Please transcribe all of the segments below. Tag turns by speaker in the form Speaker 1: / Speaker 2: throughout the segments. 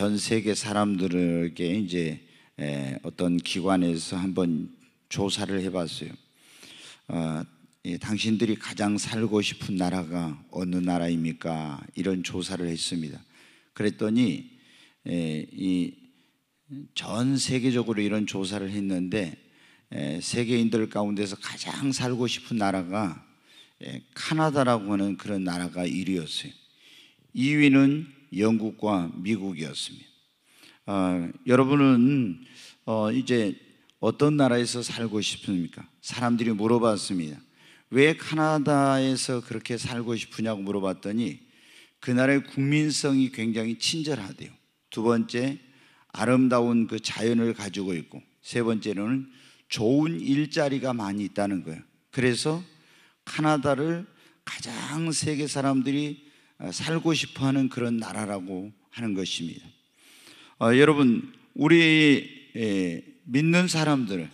Speaker 1: 전 세계 사람들에게 이제 어떤 기관에서 한번 조사를 해봤어요. 어, 당신들이 가장 살고 싶은 나라가 어느 나라입니까? 이런 조사를 했습니다. 그랬더니 이 전 세계적으로 이런 조사를 했는데 세계인들 가운데서 가장 살고 싶은 나라가 카나다라고 하는 그런 나라가 1위였어요. 2위는 영국과 미국이었습니다. 아, 여러분은 어, 이제 어떤 나라에서 살고 싶습니까? 사람들이 물어봤습니다. 왜 카나다에서 그렇게 살고 싶으냐고 물어봤더니 그 나라의 국민성이 굉장히 친절하대요. 두 번째, 아름다운 그 자연을 가지고 있고 세 번째로는 좋은 일자리가 많이 있다는 거예요. 그래서 카나다를 가장 세계 사람들이 어, 살고 싶어 하는 그런 나라라고 하는 것입니다. 어, 여러분, 우리 에, 예, 믿는 사람들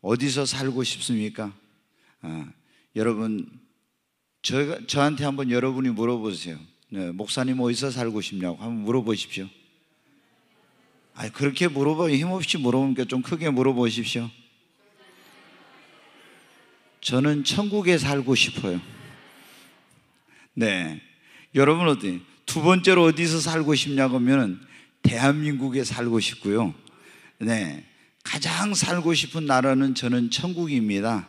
Speaker 1: 어디서 살고 싶습니까? 아, 여러분, 저, 저한테 한번 여러분이 물어보세요. 네, 목사님 어디서 살고 싶냐고 한번 물어보십시오. 아, 그렇게 물어봐 힘없이 물어보니까 좀 크게 물어보십시오. 저는 천국에 살고 싶어요. 네. 여러분 어디 두 번째로 어디서 살고 싶냐고 하면 대한민국에 살고 싶고요. 네. 가장 살고 싶은 나라는 저는 천국입니다.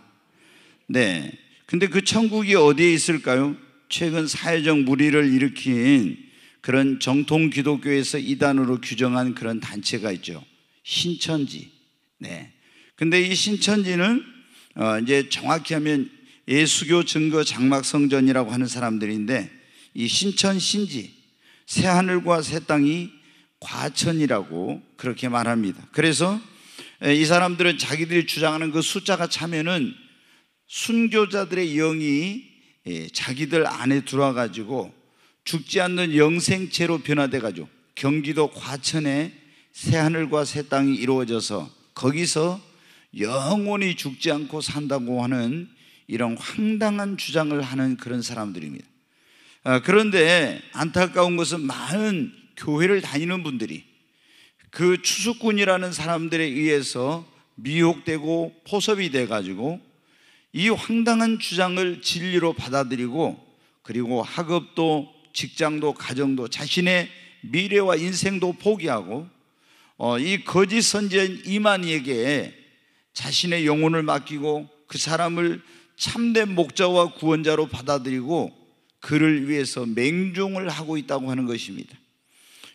Speaker 1: 네. 근데 그 천국이 어디에 있을까요? 최근 사회적 무리를 일으킨 그런 정통 기독교에서 이단으로 규정한 그런 단체가 있죠. 신천지. 네. 근데 이 신천지는 어 이제 정확히 하면 예수교 증거 장막 성전이라고 하는 사람들인데 이 신천 신지 새 하늘과 새 땅이 과천이라고 그렇게 말합니다. 그래서 이 사람들은 자기들이 주장하는 그 숫자가 차면은 순교자들의 영이 자기들 안에 들어와 가지고 죽지 않는 영생체로 변화돼 가지고 경기도 과천에 새 하늘과 새 땅이 이루어져서 거기서 영원히 죽지 않고 산다고 하는 이런 황당한 주장을 하는 그런 사람들입니다. 어, 그런데 안타까운 것은 많은 교회를 다니는 분들이 그 추수꾼이라는 사람들에 의해서 미혹되고 포섭이 돼가지고 이 황당한 주장을 진리로 받아들이고 그리고 학업도 직장도 가정도 자신의 미래와 인생도 포기하고 어, 이 거짓 선지인 이만희에게 자신의 영혼을 맡기고 그 사람을 참된 목자와 구원자로 받아들이고 그를 위해서 맹종을 하고 있다고 하는 것입니다.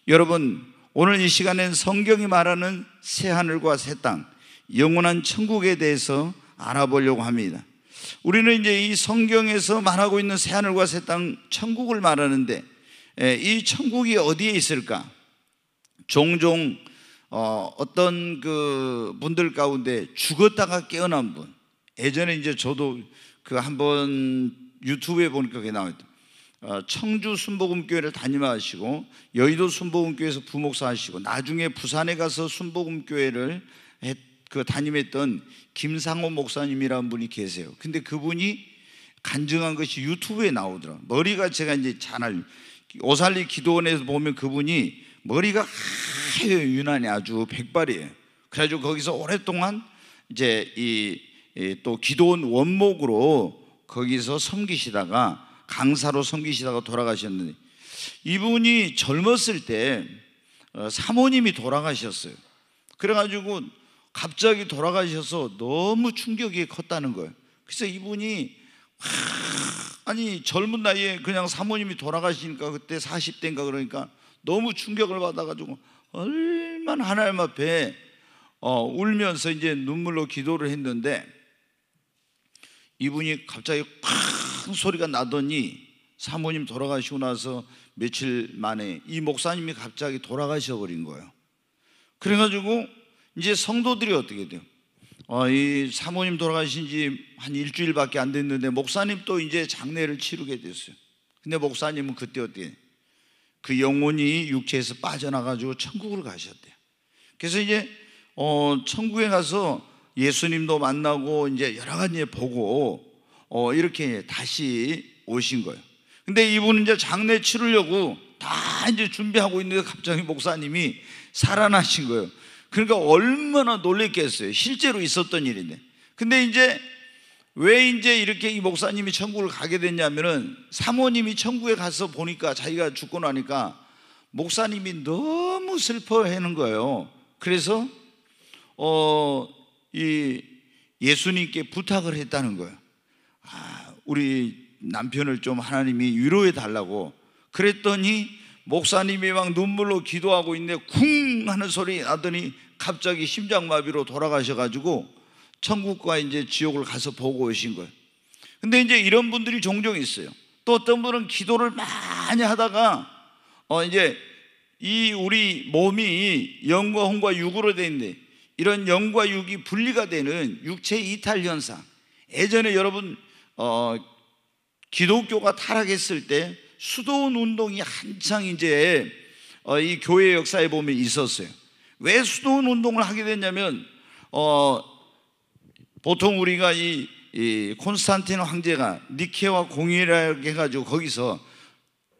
Speaker 1: 여러분, 오늘 이 시간엔 성경이 말하는 새하늘과 새 땅, 영원한 천국에 대해서 알아보려고 합니다. 우리는 이제 이 성경에서 말하고 있는 새하늘과 새 땅, 천국을 말하는데, 이 천국이 어디에 있을까? 종종 어, 어떤 그 분들 가운데 죽었다가 깨어난 분. 예전에 이제 저도 그 한 번 유튜브에 보니까 그게 나와있다. 어, 청주 순복음교회를 담임하시고 여의도 순복음교회에서 부목사 하시고 나중에 부산에 가서 순복음교회를 그 담임했던 김상호 목사님이라는 분이 계세요. 근데 그분이 간증한 것이 유튜브에 나오더라. 머리가 제가 이제 잘알 오살리 기도원에서 보면 그분이 머리가 하얘요 유난히 아주 백발이에요. 그래가지고 거기서 오랫동안 이제 이또 기도원 원목으로 거기서 섬기시다가 강사로 섬기시다가 돌아가셨는데 이분이 젊었을 때 어, 사모님이 돌아가셨어요. 그래가지고 갑자기 돌아가셔서 너무 충격이 컸다는 거예요. 그래서 이분이 아니 젊은 나이에 그냥 사모님이 돌아가시니까 그때 40대인가 그러니까 너무 충격을 받아가지고 얼마나 하나님 앞에 어, 울면서 이제 눈물로 기도를 했는데 이분이 갑자기 콱큰 소리가 나더니 사모님 돌아가시고 나서 며칠 만에 이 목사님이 갑자기 돌아가셔 버린 거예요. 그래가지고 이제 성도들이 어떻게 돼요? 어, 이 사모님 돌아가신 지 한 일주일밖에 안 됐는데 목사님 또 이제 장례를 치르게 됐어요. 근데 목사님은 그때 어떻게 그 영혼이 육체에서 빠져나가지고 천국으로 가셨대요. 그래서 이제 어, 천국에 가서 예수님도 만나고 이제 여러 가지 보고 어, 이렇게 다시 오신 거예요. 근데 이분은 이제 장례 치르려고 다 이제 준비하고 있는데 갑자기 목사님이 살아나신 거예요. 그러니까 얼마나 놀랬겠어요. 실제로 있었던 일인데. 근데 이제 왜 이제 이렇게 이 목사님이 천국을 가게 됐냐면은 사모님이 천국에 가서 보니까 자기가 죽고 나니까 목사님이 너무 슬퍼하는 거예요. 그래서 어, 이 예수님께 부탁을 했다는 거예요. 아, 우리 남편을 좀 하나님이 위로해 달라고 그랬더니 목사님이 막 눈물로 기도하고 있는데 쿵 하는 소리 나더니 갑자기 심장마비로 돌아가셔가지고 천국과 이제 지옥을 가서 보고 오신 거예요. 근데 이제 이런 분들이 종종 있어요. 또 어떤 분은 기도를 많이 하다가 어 이제 이 우리 몸이 영과 혼과 육으로 되어 있는데 이런 영과 육이 분리가 되는 육체 이탈 현상. 예전에 여러분 어, 기독교가 타락했을 때 수도원 운동이 한창 이제 어, 이 교회 역사에 보면 있었어요. 왜 수도원 운동을 하게 됐냐면 어, 보통 우리가 이, 이 콘스탄틴 황제가 니케와 공의라고 해가지고 거기서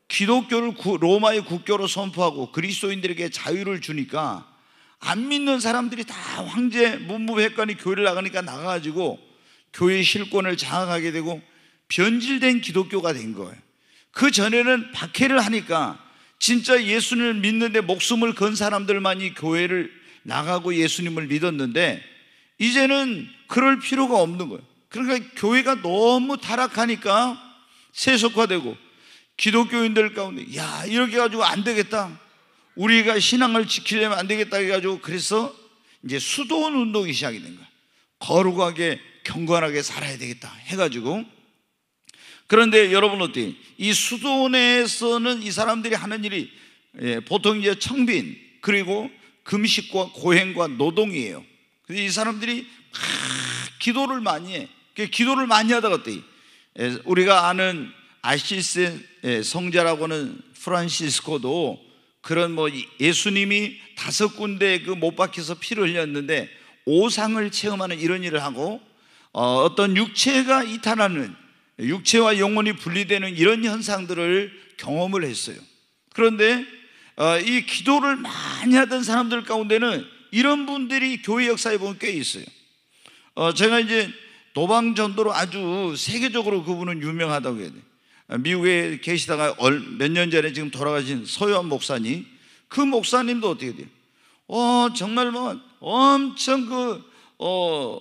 Speaker 1: 기독교를 구, 로마의 국교로 선포하고 그리스도인들에게 자유를 주니까 안 믿는 사람들이 다 황제 문무백관이 교회를 나가니까 나가가지고 교회 실권을 장악하게 되고 변질된 기독교가 된 거예요. 그 전에는 박해를 하니까 진짜 예수님을 믿는데 목숨을 건 사람들만이 교회를 나가고 예수님을 믿었는데 이제는 그럴 필요가 없는 거예요. 그러니까 교회가 너무 타락하니까 세속화되고 기독교인들 가운데 야 이렇게 가지고 안 되겠다. 우리가 신앙을 지키려면 안 되겠다 해가지고 그래서 이제 수도원 운동이 시작이 된 거야. 거룩하게 경건하게 살아야 되겠다 해가지고 그런데 여러분 어때? 이 수도원에서는 이 사람들이 하는 일이 예, 보통 이제 청빈 그리고 금식과 고행과 노동이에요. 근데 이 사람들이 막 기도를 많이 해. 그 기도를 많이 하다가 어때? 예, 우리가 아는 아시스 예, 성자라고는 프란시스코도 그런 뭐 예수님이 다섯 군데 그 못 박혀서 피를 흘렸는데 오상을 체험하는 이런 일을 하고 어, 떤 육체가 이탈하는 육체와 영혼이 분리되는 이런 현상들을 경험을 했어요. 그런데 어, 이 기도를 많이 하던 사람들 가운데는 이런 분들이 교회 역사에 보면 꽤 있어요. 어, 제가 이제 도방 전도로 아주 세계적으로 그분은 유명하다고 해야 돼. 미국에 계시다가 몇 년 전에 지금 돌아가신 서현 목사님, 그 목사님도 어떻게 돼요? 어, 정말 뭐 엄청 그, 어,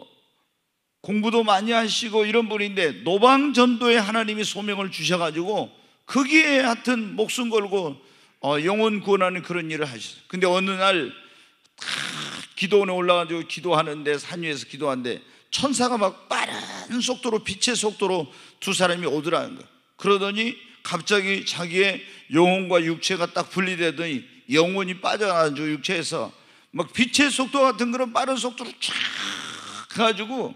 Speaker 1: 공부도 많이 하시고 이런 분인데 노방 전도에 하나님이 소명을 주셔가지고 거기에 하여튼 목숨 걸고 어, 영혼 구원하는 그런 일을 하셨어요. 근데 어느 날 기도원에 올라가지고 기도하는데 산 위에서 기도하는데 천사가 막 빠른 속도로 빛의 속도로 두 사람이 오더라는 거예요. 그러더니 갑자기 자기의 영혼과 육체가 딱 분리되더니 영혼이 빠져나가지고 육체에서 막 빛의 속도 같은 그런 빠른 속도로 쫙 가지고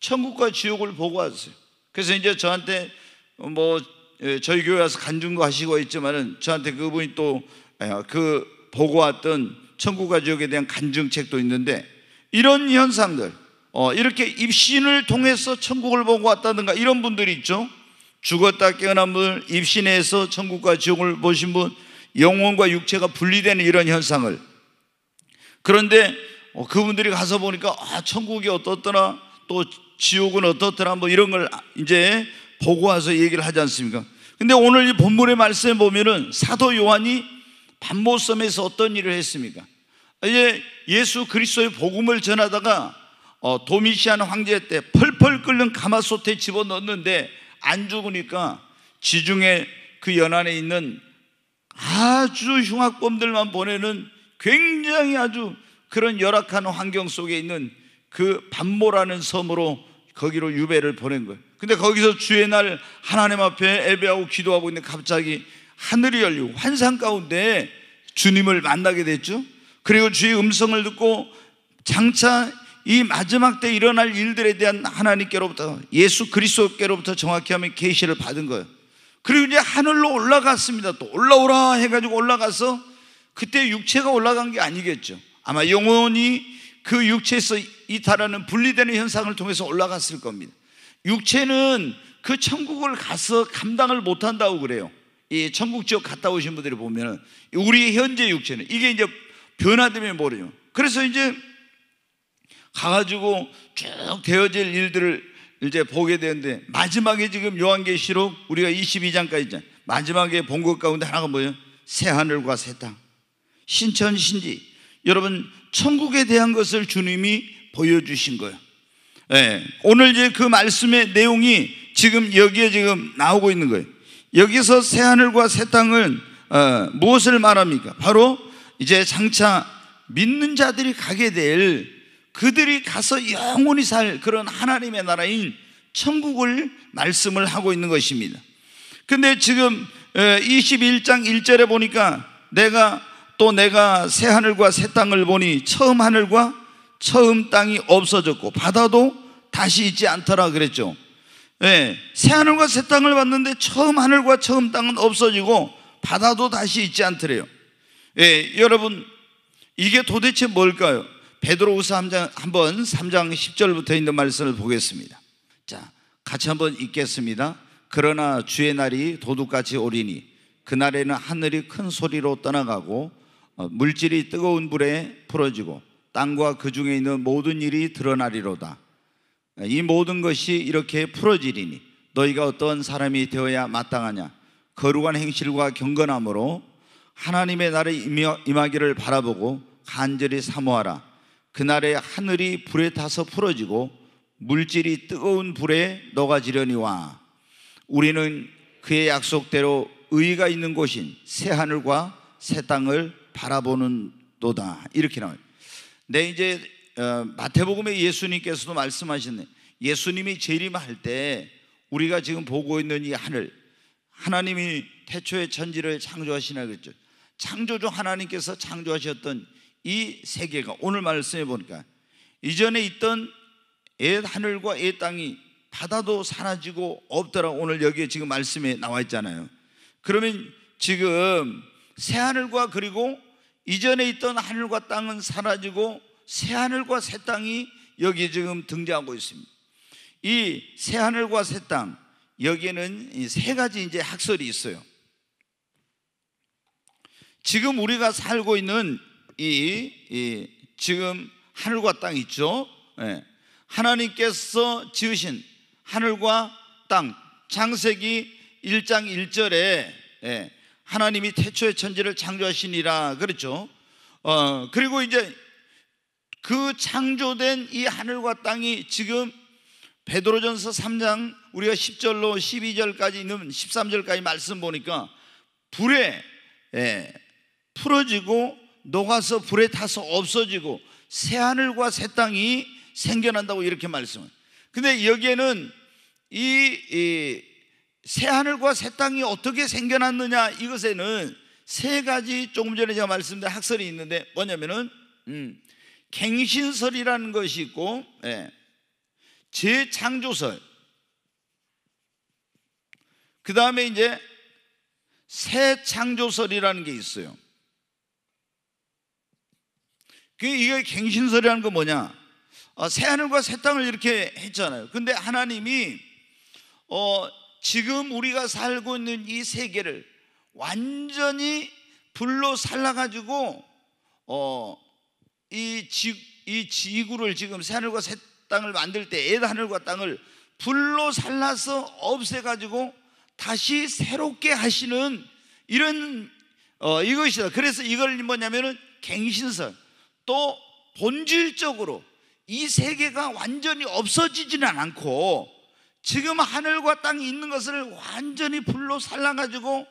Speaker 1: 천국과 지옥을 보고왔어요 그래서 이제 저한테 뭐 예, 저희 교회 와서 간증도 하시고 있지만은 저한테 그분이 또그 예, 보고 왔던 천국과 지옥에 대한 간증책도 있는데 이런 현상들 어, 이렇게 입신을 통해서 천국을 보고 왔다든가 이런 분들이 있죠. 죽었다 깨어난 분, 입신해서 천국과 지옥을 보신 분, 영혼과 육체가 분리되는 이런 현상을. 그런데 어, 그분들이 가서 보니까 아, 천국이 어떻더라, 또 지옥은 어떻더라 뭐 이런 걸 이제 보고 와서 얘기를 하지 않습니까? 근데 오늘 이 본문의 말씀에 보면은 사도 요한이 반모섬에서 어떤 일을 했습니까? 이제 예수 그리스도의 복음을 전하다가 어, 도미시안 황제 때 펄펄 끓는 가마솥에 집어넣었는데 안 죽으니까 지중해 그 연안에 있는 아주 흉악범들만 보내는 굉장히 아주 그런 열악한 환경 속에 있는 그 반모라는 섬으로 거기로 유배를 보낸 거예요. 근데 거기서 주의 날 하나님 앞에 예배하고 기도하고 있는데 갑자기 하늘이 열리고 환상 가운데 주님을 만나게 됐죠. 그리고 주의 음성을 듣고 장차 이 마지막 때 일어날 일들에 대한 하나님께로부터 예수 그리스도께로부터 정확히 하면 계시를 받은 거예요. 그리고 이제 하늘로 올라갔습니다. 또 올라오라 해가지고 올라가서 그때 육체가 올라간 게 아니겠죠. 아마 영혼이 그 육체에서 이탈하는 분리되는 현상을 통해서 올라갔을 겁니다. 육체는 그 천국을 가서 감당을 못한다고 그래요. 이 천국 지역 갔다 오신 분들이 보면우리 현재 육체는 이게 이제 변화되면 모르죠. 그래서 이제 가가지고 쭉 되어질 일들을 이제 보게 되는데 마지막에 지금 요한계시록 우리가 22장까지 마지막에 본 것 가운데 하나가 뭐예요? 새 하늘과 새 땅, 신천 신지. 여러분 천국에 대한 것을 주님이 보여주신 거예요. 예, 오늘 이제 그 말씀의 내용이 지금 여기에 지금 나오고 있는 거예요. 여기서 새 하늘과 새 땅은 어, 무엇을 말합니까? 바로 이제 장차 믿는 자들이 가게 될 그들이 가서 영원히 살 그런 하나님의 나라인 천국을 말씀을 하고 있는 것입니다. 근데 지금 21장 어, 1절에 보니까 내가 또 내가 새 하늘과 새 땅을 보니 처음 하늘과 처음 땅이 없어졌고 바다도 다시 있지 않더라 그랬죠. 네, 새 하늘과 새 땅을 봤는데 처음 하늘과 처음 땅은 없어지고 바다도 다시 있지 않더래요. 예, 여러분 이게 도대체 뭘까요? 베드로후서 3장 한번 3장 10절부터 있는 말씀을 보겠습니다. 자, 같이 한번 읽겠습니다. 그러나 주의 날이 도둑같이 오리니 그날에는 하늘이 큰 소리로 떠나가고 어, 물질이 뜨거운 불에 풀어지고 땅과 그 중에 있는 모든 일이 드러나리로다. 이 모든 것이 이렇게 풀어지리니 너희가 어떤 사람이 되어야 마땅하냐? 거룩한 행실과 경건함으로 하나님의 날에 임하기를 바라보고 간절히 사모하라. 그날에 하늘이 불에 타서 풀어지고 물질이 뜨거운 불에 녹아지려니와 우리는 그의 약속대로 의가 있는 곳인 새 하늘과 새 땅을 바라보는 도다 이렇게 나와요. 근 네, 이제 어, 마태복음에 예수님께서도 말씀하셨네. 예수님이 재림할 때 우리가 지금 보고 있는 이 하늘 하나님이 태초에 천지를 창조하시나 그랬죠. 창조주 하나님께서 창조하셨던 이 세계가 오늘 말씀해 보니까 이전에 있던 옛 하늘과 옛 땅이 바다도 사라지고 없더라 오늘 여기에 지금 말씀에 나와 있잖아요. 그러면 지금 새 하늘과 그리고 이전에 있던 하늘과 땅은 사라지고 새 하늘과 새 땅이 여기 지금 등장하고 있습니다. 이 새 하늘과 새 땅, 여기에는 세 가지 이제 학설이 있어요. 지금 우리가 살고 있는 이, 이 지금 하늘과 땅 있죠. 예. 하나님께서 지으신 하늘과 땅, 창세기 1장 1절에 예. 하나님이 태초의 천지를 창조하시니라 그랬죠. 어, 그리고 이제 그 창조된 이 하늘과 땅이 지금 베드로전서 3장 우리가 10절로 12절까지 있는 13절까지 말씀 보니까 불에 예, 풀어지고 녹아서 불에 타서 없어지고 새 하늘과 새 땅이 생겨난다고 이렇게 말씀을. 근데 여기에는 이, 이 새하늘과 새 땅이 어떻게 생겨났느냐 이것에는 세 가지 조금 전에 제가 말씀드린 학설이 있는데 뭐냐면은 음, 갱신설이라는 것이 있고 예, 재창조설 그 다음에 이제 새 창조설이라는 게 있어요. 그 이게 갱신설이라는 거 뭐냐? 어, 새 하늘과 새 땅을 이렇게 했잖아요. 근데 하나님이 어, 지금 우리가 살고 있는 이 세계를 완전히 불로 살라가지고 어, 이, 지, 이 지구를 지금 새하늘과 새 땅을 만들 때 에단하늘과 땅을 불로 살라서 없애가지고 다시 새롭게 하시는 이런 어, 이것이다. 그래서 이걸 뭐냐면은 갱신선 또 본질적으로 이 세계가 완전히 없어지지는 않고 지금 하늘과 땅이 있는 것을 완전히 불로 살라가지고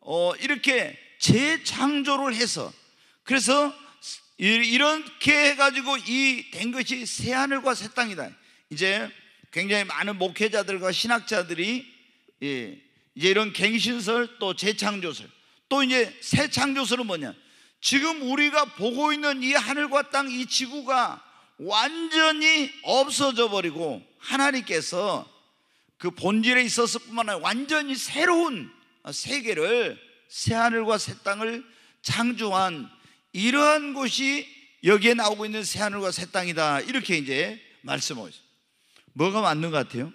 Speaker 1: 어, 이렇게 재창조를 해서 그래서 이렇게 해가지고 이 된 것이 새 하늘과 새 땅이다. 이제 굉장히 많은 목회자들과 신학자들이 예, 이제 이런 갱신설 또 재창조설 또 이제 새 창조설은 뭐냐? 지금 우리가 보고 있는 이 하늘과 땅 이 지구가 완전히 없어져 버리고 하나님께서 그 본질에 있어서 뿐만 아니라 완전히 새로운 세계를 새 하늘과 새 땅을 창조한 이러한 곳이 여기에 나오고 있는 새 하늘과 새 땅이다 이렇게 이제 말씀하고 있어요. 뭐가 맞는 것 같아요?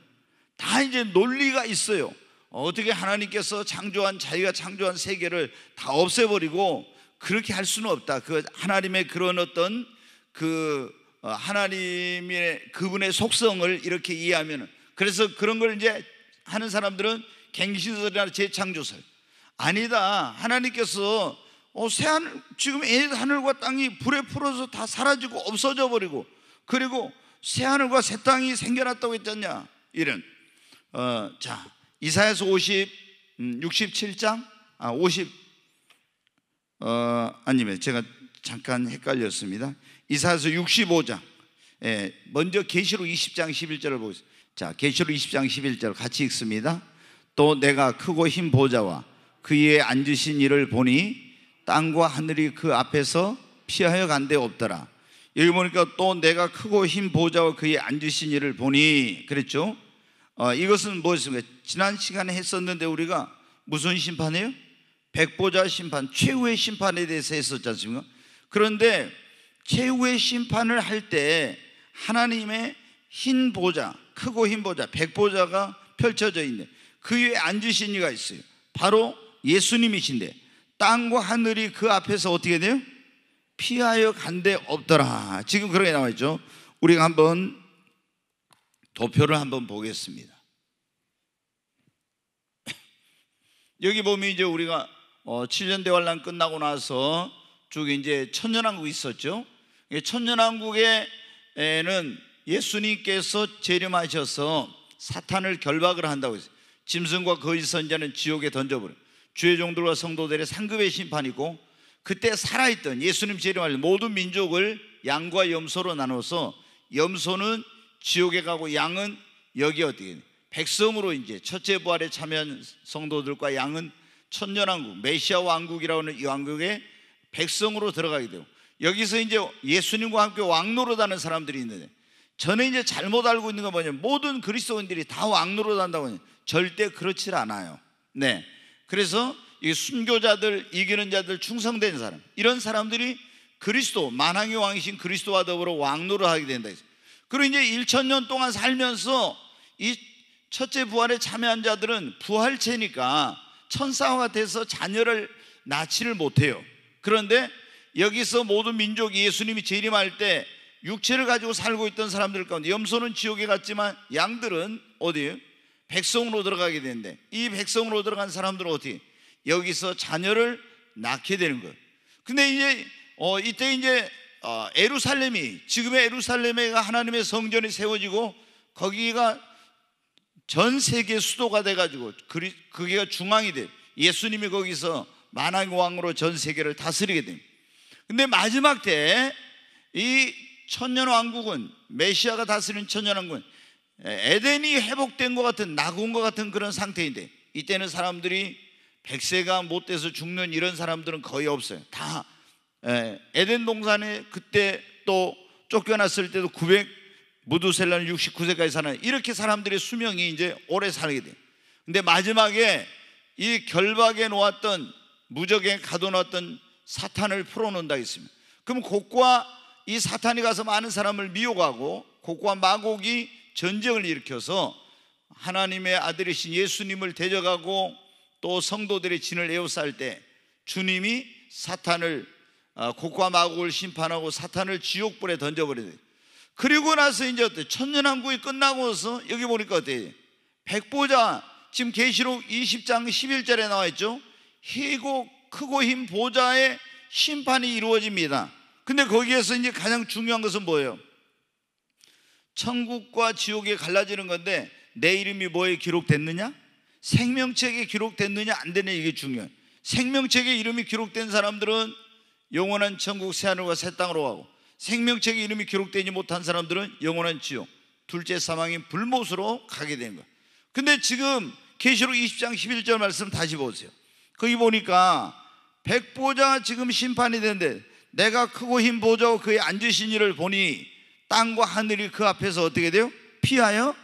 Speaker 1: 다 이제 논리가 있어요. 어떻게 하나님께서 창조한 자기가 창조한 세계를 다 없애버리고 그렇게 할 수는 없다. 그 하나님의 그런 어떤 그 어, 하나님의 그분의 속성을 이렇게 이해하면 그래서 그런 걸 이제 하는 사람들은 갱신설이나 재창조설. 아니다. 하나님께서 어, 새하늘, 지금 하늘과 땅이 불에 풀어서 다 사라지고 없어져 버리고 그리고 새하늘과 새 땅이 생겨났다고 했잖냐. 이런. 어, 자, 이사에서 50, 음, 67장? 아, 50. 어, 아니면 제가 잠깐 헷갈렸습니다. 이사에서 65장. 예, 먼저 계시록 20장 11절을 보겠습니다. 자, 계시록 20장 11절 같이 읽습니다. 또 내가 크고 흰 보좌와 그 위에 앉으신 이를 보니 땅과 하늘이 그 앞에서 피하여 간데 없더라. 여기 보니까 또 내가 크고 흰 보좌와 그에 앉으신 이를 보니 그랬죠. 어, 이것은 무엇입니까? 지난 시간에 했었는데 우리가 무슨 심판이에요? 백보좌 심판, 최후의 심판에 대해서 했었지 않습니까? 그런데 최후의 심판을 할 때 하나님의 흰 보좌, 크고 흰 보좌, 백보좌가 펼쳐져 있는그 위에 앉으신 이가 있어요. 바로 예수님이신데 땅과 하늘이 그 앞에서 어떻게 돼요? 피하여 간 데 없더라. 지금 그렇게 나와 있죠. 우리가 한번 도표를 한번 보겠습니다. 여기 보면 이제 우리가 어, 7년 대환란 끝나고 나서 쭉 이제 천년왕국 있었죠. 천년왕국에는 예수님께서 재림하셔서 사탄을 결박을 한다고 했어요. 짐승과 거짓 선자는 지옥에 던져버려. 주의 종들과 성도들의 상급의 심판이고 그때 살아있던 예수님 재림할 모든 민족을 양과 염소로 나눠서 염소는 지옥에 가고 양은 여기 어떻게 백성으로 이제 첫째 부활에 참여한 성도들과 양은 천년왕국 메시아 왕국이라고 하는 이 왕국에 백성으로 들어가게 되고 여기서 이제 예수님과 함께 왕노릇하는 사람들이 있는데 저는 이제 잘못 알고 있는 거 뭐냐면 모든 그리스도인들이 다 왕노로 산다고 절대 그렇지 않아요. 네. 그래서 이 순교자들, 이기는 자들, 충성된 사람 이런 사람들이 그리스도 만왕의 왕이신 그리스도와 더불어 왕노를 하게 된다. 그리고 이제 1천년 동안 살면서 이 첫째 부활에 참여한 자들은 부활체니까 천사와 같아서 자녀를 낳지를 못해요. 그런데 여기서 모든 민족 예수님이 재림할 때 육체를 가지고 살고 있던 사람들 가운데 염소는 지옥에 갔지만 양들은 어디 백성으로 들어가게 되는데 이 백성으로 들어간 사람들은 어떻 여기서 자녀를 낳게 되는 거예요. 근데 이제 어, 이때 이제 어, 에루살렘이 지금의 에루살렘에가 하나님의 성전이 세워지고 거기가 전 세계 수도가 돼가지고 그리, 그게가 중앙이 돼. 예수님이 거기서 만왕 왕으로 전 세계를 다스리게 됩니다. 근데 마지막 때이 천년왕국은 메시아가 다스리는 천년왕국은 에덴이 회복된 것 같은 낙온 것 같은 그런 상태인데 이때는 사람들이 백세가 못 돼서 죽는 이런 사람들은 거의 없어요. 다 에덴 동산에 그때 또 쫓겨났을 때도 900 무두셀라는 69세까지 사는 이렇게 사람들의 수명이 이제 오래 살게 돼요. 근데 마지막에 이 결박에 놓았던 무적에 가둬놨던 사탄을 풀어놓는다 했습니다. 그럼 곡과 이 사탄이 가서 많은 사람을 미혹하고 곡과 마곡이 전쟁을 일으켜서 하나님의 아들이신 예수님을 대적하고 또 성도들의 진을 에워쌀 때 주님이 사탄을 곡과 어, 마곡을 심판하고 사탄을 지옥불에 던져버려요 그리고 나서 이제 어때 천년왕국이 끝나고서 여기 보니까 어때 백보자 지금 계시록 20장 11절에 나와 있죠. 희고 크고 흰 보좌의 심판이 이루어집니다. 근데 거기에서 이제 가장 중요한 것은 뭐예요? 천국과 지옥이 갈라지는 건데 내 이름이 뭐에 기록됐느냐? 생명책에 기록됐느냐 안 되냐 이게 중요해. 생명책에 이름이 기록된 사람들은 영원한 천국 새 하늘과 새 땅으로 가고 생명책에 이름이 기록되지 못한 사람들은 영원한 지옥 둘째 사망인 불못으로 가게 되 거야. 근데 지금 계시록 20장 11절 말씀 다시 보세요. 거기 보니까 백보자 지금 심판이 되는데 내가 크고 흰 보좌와 그의 앉으신 이를 보니 땅과 하늘이 그 앞에서 어떻게 돼요? 피하여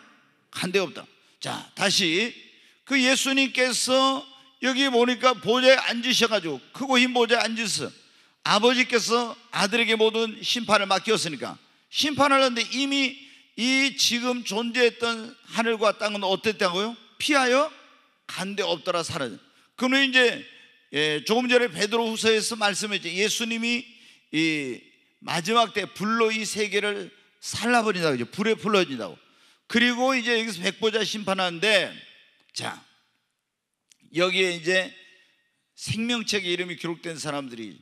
Speaker 1: 간데 없다. 자, 다시 그 예수님께서 여기 보니까 보좌에 앉으셔가지고 크고 흰 보좌에 앉으셔 아버지께서 아들에게 모든 심판을 맡겼으니까 심판을 하는데 이미 이 지금 존재했던 하늘과 땅은 어땠다고요? 피하여 간데 없더라 사라져. 그러 이제 예, 조금 전에 베드로 후서에서 말씀했죠. 예수님이 이 마지막 때 불로 이 세계를 살라버린다고 그죠. 불에 불러진다고 그리고 이제 여기서 백보자 심판하는데 자 여기에 이제 생명책의 이름이 기록된 사람들이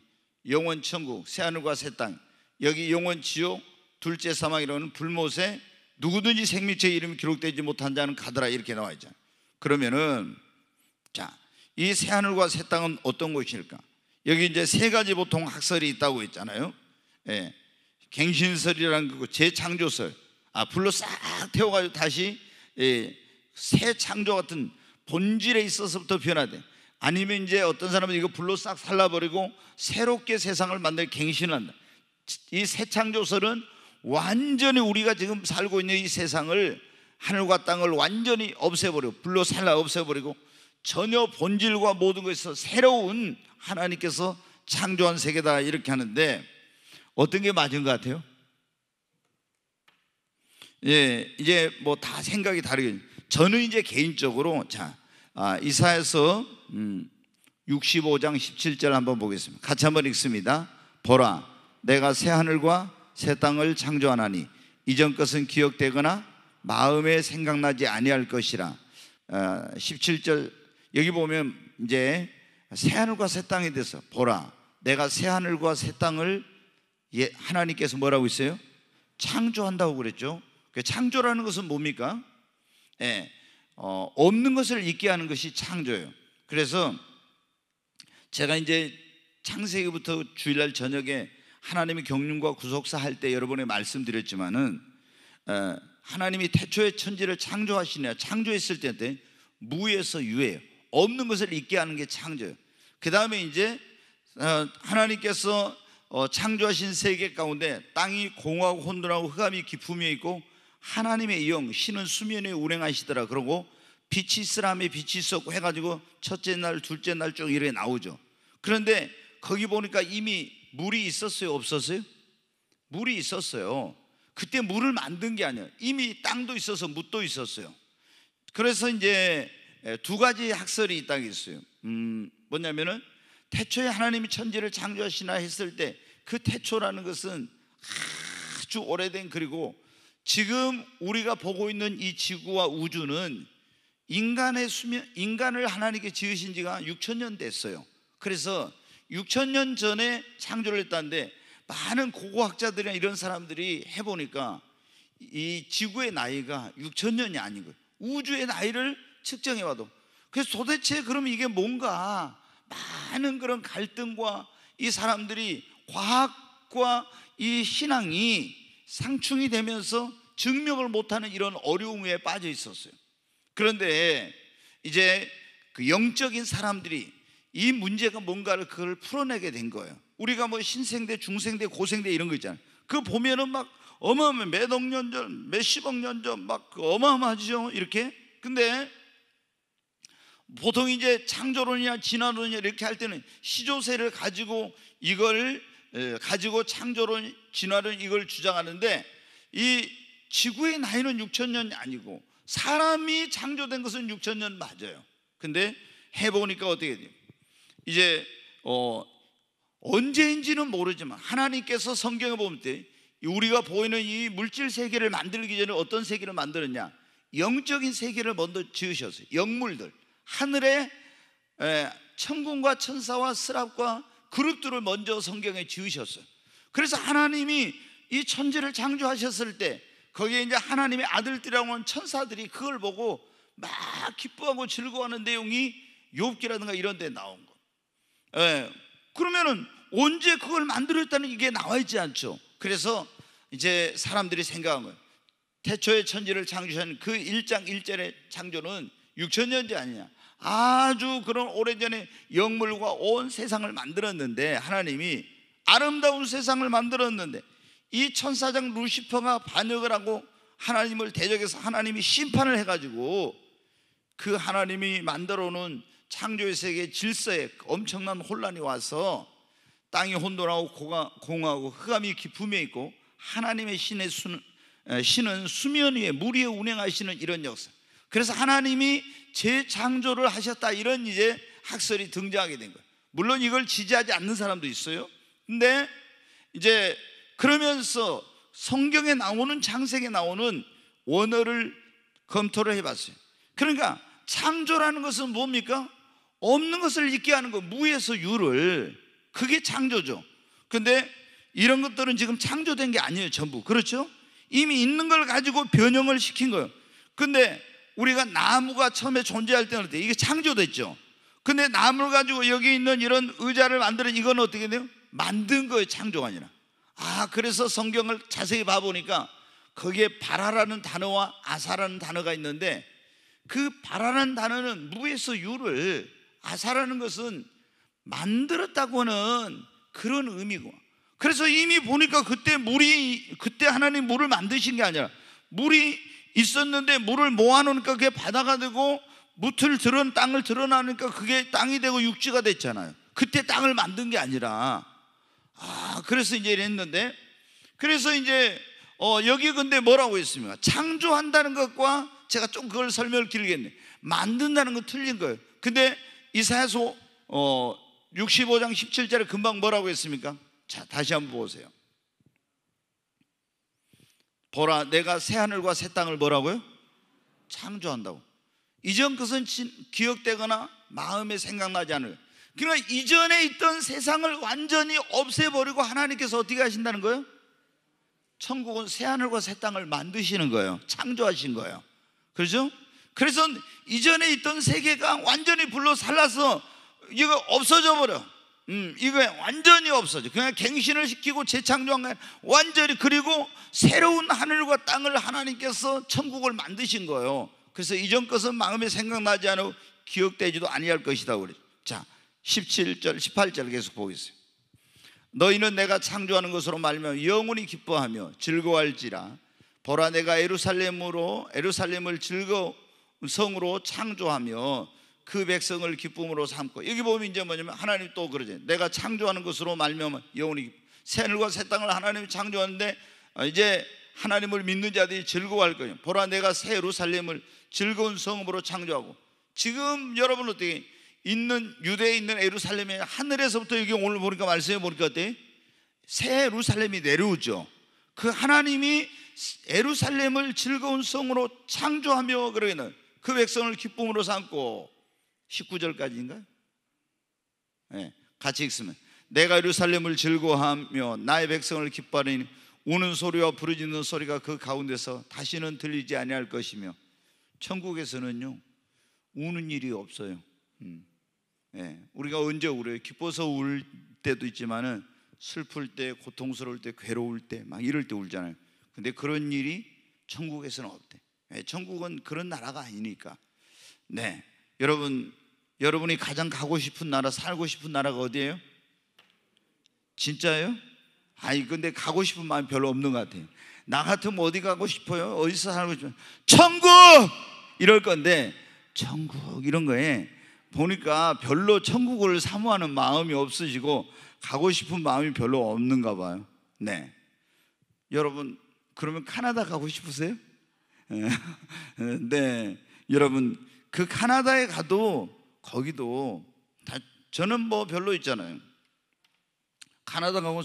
Speaker 1: 영원 천국, 새하늘과 새 땅, 여기 영원 지옥, 둘째 사망이라는 불못에 누구든지 생명체의 이름이 기록되지 못한 자는 가더라 이렇게 나와 있잖아요. 그러면은 자, 이 새하늘과 새 땅은 어떤 곳일까? 여기 이제 세 가지 보통 학설이 있다고 했잖아요. 예. 갱신설이라는 거고 재창조설. 아, 불로 싹 태워가지고 다시 예, 새 창조 같은 본질에 있어서부터 변화돼. 아니면 이제 어떤 사람은 이거 불로 싹 살라버리고 새롭게 세상을 만들 갱신을 한다. 이 새 창조설은 완전히 우리가 지금 살고 있는 이 세상을 하늘과 땅을 완전히 없애버려 불로 살라 없애버리고 전혀 본질과 모든 것에서 새로운 하나님께서 창조한 세계다 이렇게 하는데 어떤 게 맞은 것 같아요? 예, 이제 뭐 다 생각이 다르게 저는 이제 개인적으로 자 아, 이사에서 음, 65장 17절 한번 보겠습니다. 같이 한번 읽습니다. 보라, 내가 새 하늘과 새 땅을 창조하나니 이전 것은 기억되거나 마음에 생각나지 아니할 것이라. 17절 아, 여기 보면 이제 새하늘과 새 땅에 대해서 보라 내가 새하늘과 새 땅을 예, 하나님께서 뭐라고 있어요? 창조한다고 그랬죠. 그 창조라는 것은 뭡니까? 예, 어, 없는 것을 있게 하는 것이 창조예요. 그래서 제가 이제 창세기부터 주일날 저녁에 하나님의 경륜과 구속사 할 때 여러분에 말씀드렸지만은 어, 하나님이 태초에 천지를 창조하시냐 창조했을 때때 무에서 유예요. 없는 것을 잊게 하는 게 창조예요. 그 다음에 이제 어, 하나님께서 어, 창조하신 세계 가운데 땅이 공허하고 혼돈하고 흑암이 깊음이 있고 하나님의 영 신은 수면 에 운행하시더라 그러고 빛이 쓰라함 빛이 있었고 해가지고 첫째 날 둘째 날 쭉 이렇게 나오죠 그런데 거기 보니까 이미 물이 있었어요 없었어요? 물이 있었어요 그때 물을 만든 게 아니에요 이미 땅도 있어서 묻도 있었어요 그래서 이제 예, 두 가지 학설이 이 땅에 있어요. 음, 뭐냐면은 태초에 하나님이 천지를 창조하시나 했을 때 그 태초라는 것은 아주 오래된 그리고 지금 우리가 보고 있는 이 지구와 우주는 인간의 수면 인간을 하나님께 지으신 지가 6천 년 됐어요. 그래서 6천 년 전에 창조를 했다는데 많은 고고학자들이나 이런 사람들이 해 보니까 이 지구의 나이가 6천 년이 아닌 거예요. 우주의 나이를 측정해 봐도 그래서 도대체 그럼 이게 뭔가 많은 그런 갈등과 이 사람들이 과학과 이 신앙이 상충이 되면서 증명을 못하는 이런 어려움에 빠져 있었어요. 그런데 이제 그 영적인 사람들이 이 문제가 뭔가를 그걸 풀어내게 된 거예요. 우리가 뭐 신생대, 중생대, 고생대 이런 거 있잖아요. 그 보면은 막 어마어마한 몇억 년 전, 몇십억 년 전막 그 어마어마하죠. 이렇게. 근데 보통 이제 창조론이냐 진화론이냐 이렇게 할 때는 시조세를 가지고 이걸 가지고 창조론, 진화론 이걸 주장하는데 이 지구의 나이는 6천 년이 아니고 사람이 창조된 것은 6천 년 맞아요. 근데 해보니까 어떻게 돼요? 이제 어 언제인지는 모르지만 하나님께서 성경에 보면 때 우리가 보이는 이 물질 세계를 만들기 전에 어떤 세계를 만들었냐? 영적인 세계를 먼저 지으셨어요. 영물들. 하늘에 천군과 천사와 스랍과 그룹들을 먼저 성경에 지으셨어요. 그래서 하나님이 이 천지를 창조하셨을 때 거기에 이제 하나님의 아들들이라고 하는 천사들이 그걸 보고 막 기뻐하고 즐거워하는 내용이 욥기라든가 이런 데 나온 거. 예. 그러면은 언제 그걸 만들었다는 게 나와 있지 않죠. 그래서 이제 사람들이 생각한 거예요. 태초의 천지를 창조한 그 1장 1절의 창조는 6천 년째 아니냐? 아주 그런 오래전에 영물과 온 세상을 만들었는데 하나님이 아름다운 세상을 만들었는데 이 천사장 루시퍼가 반역을 하고 하나님을 대적해서 하나님이 심판을 해가지고 그 하나님이 만들어 놓은 창조의 세계 질서에 엄청난 혼란이 와서 땅이 혼돈하고 고가, 공하고 흑암이 깊음에 있고 하나님의 신의 수는, 신은 수면 위에 물 위에 운행하시는 이런 역사 그래서 하나님이 재창조를 하셨다 이런 이제 학설이 등장하게 된 거예요. 물론 이걸 지지하지 않는 사람도 있어요. 근데 이제 그러면서 성경에 나오는 창세기에 나오는 원어를 검토를 해봤어요. 그러니까 창조라는 것은 뭡니까? 없는 것을 있게 하는 거, 무에서 유를. 그게 창조죠. 근데 이런 것들은 지금 창조된 게 아니에요, 전부. 그렇죠? 이미 있는 걸 가지고 변형을 시킨 거예요. 근데 우리가 나무가 처음에 존재할 때는 어때? 이게 창조됐죠. 근데 나무를 가지고 여기 있는 이런 의자를 만드는 이건 어떻게 돼요? 만든 거예요, 창조가 아니라. 아, 그래서 성경을 자세히 봐보니까 거기에 바라라는 단어와 아사라는 단어가 있는데 그 바라라는 단어는 무에서 유를 아사라는 것은 만들었다고 는 그런 의미고 그래서 이미 보니까 그때 물이 그때 하나님 물을 만드신 게 아니라 물이 있었는데 물을 모아놓으니까 그게 바다가 되고 무틀 들은 땅을 드러나니까 그게 땅이 되고 육지가 됐잖아요. 그때 땅을 만든 게 아니라 아 그래서 이제 이랬는데 그래서 이제 어, 여기 근데 뭐라고 했습니까? 창조한다는 것과 제가 좀 그걸 설명을 길겠네. 만든다는 건 틀린 거예요. 근데 이사야서 어, 65장 17절에 금방 뭐라고 했습니까? 자 다시 한번 보세요. 보라 내가 새 하늘과 새 땅을 뭐라고요? 창조한다고. 이전 것은 기억되거나 마음에 생각나지 않을. 그러니까 이전에 있던 세상을 완전히 없애버리고 하나님께서 어떻게 하신다는 거예요? 천국은 새 하늘과 새 땅을 만드시는 거예요. 창조하신 거예요. 그렇죠? 그래서 이전에 있던 세계가 완전히 불로 살라서 이거 없어져 버려. 음, 이거 완전히 없어져. 그냥 갱신을 시키고 재창조한 거 완전히 그리고 새로운 하늘과 땅을 하나님께서 천국을 만드신 거예요. 그래서 이전 것은 마음에 생각나지 않고 기억되지도 아니할 것이다 그래. 자, 17절, 18절 계속 보겠습니다. 너희는 내가 창조하는 것으로 말며 영원히 기뻐하며 즐거워할지라. 보라 내가 에루살렘으로 에루살렘을 즐거 성으로 창조하며 그 백성을 기쁨으로 삼고 여기 보면 이제 뭐냐면 하나님 또그러지 내가 창조하는 것으로 말미암아 영원히 새늘과 새 땅을 하나님이 창조하는데 어, 이제 하나님을 믿는 자들이 즐거워할 거예요. 보라 내가 새 예루살렘을 즐거운 성읍으로 창조하고 지금 여러분 어떻게 있는 유대에 있는 예루살렘이 하늘에서부터 여기 오늘 보니까 말씀해 보니까 어때? 새 예루살렘이 내려오죠. 그 하나님이 예루살렘을 즐거운 성으로 창조하며 그러기는 그 백성을 기쁨으로 삼고 19절까지인가? 네, 예, 같이 읽으면 내가 예루살렘을 즐거워하며 나의 백성을 기뻐하니 우는 소리와 부르짖는 소리가 그 가운데서 다시는 들리지 아니할 것이며 천국에서는요 우는 일이 없어요. 음. 네, 우리가 언제 울어요? 기뻐서 울 때도 있지만은 슬플 때, 고통스러울 때, 괴로울 때, 막 이럴 때 울잖아요. 근데 그런 일이 천국에서는 없대. 네, 천국은 그런 나라가 아니니까. 네. 여러분, 여러분이 가장 가고 싶은 나라, 살고 싶은 나라가 어디예요? 진짜요 아니, 근데 가고 싶은 마음이 별로 없는 것 같아요. 나 같으면 어디 가고 싶어요? 어디서 살고 싶어요? 천국! 이럴 건데, 천국, 이런 거에 보니까 별로 천국을 사모하는 마음이 없으시고, 가고 싶은 마음이 별로 없는가 봐요. 네. 여러분, 그러면 카나다 가고 싶으세요? 네. 여러분, 그 카나다에 가도 거기도 다 저는 뭐 별로 있잖아요. 카나다 가고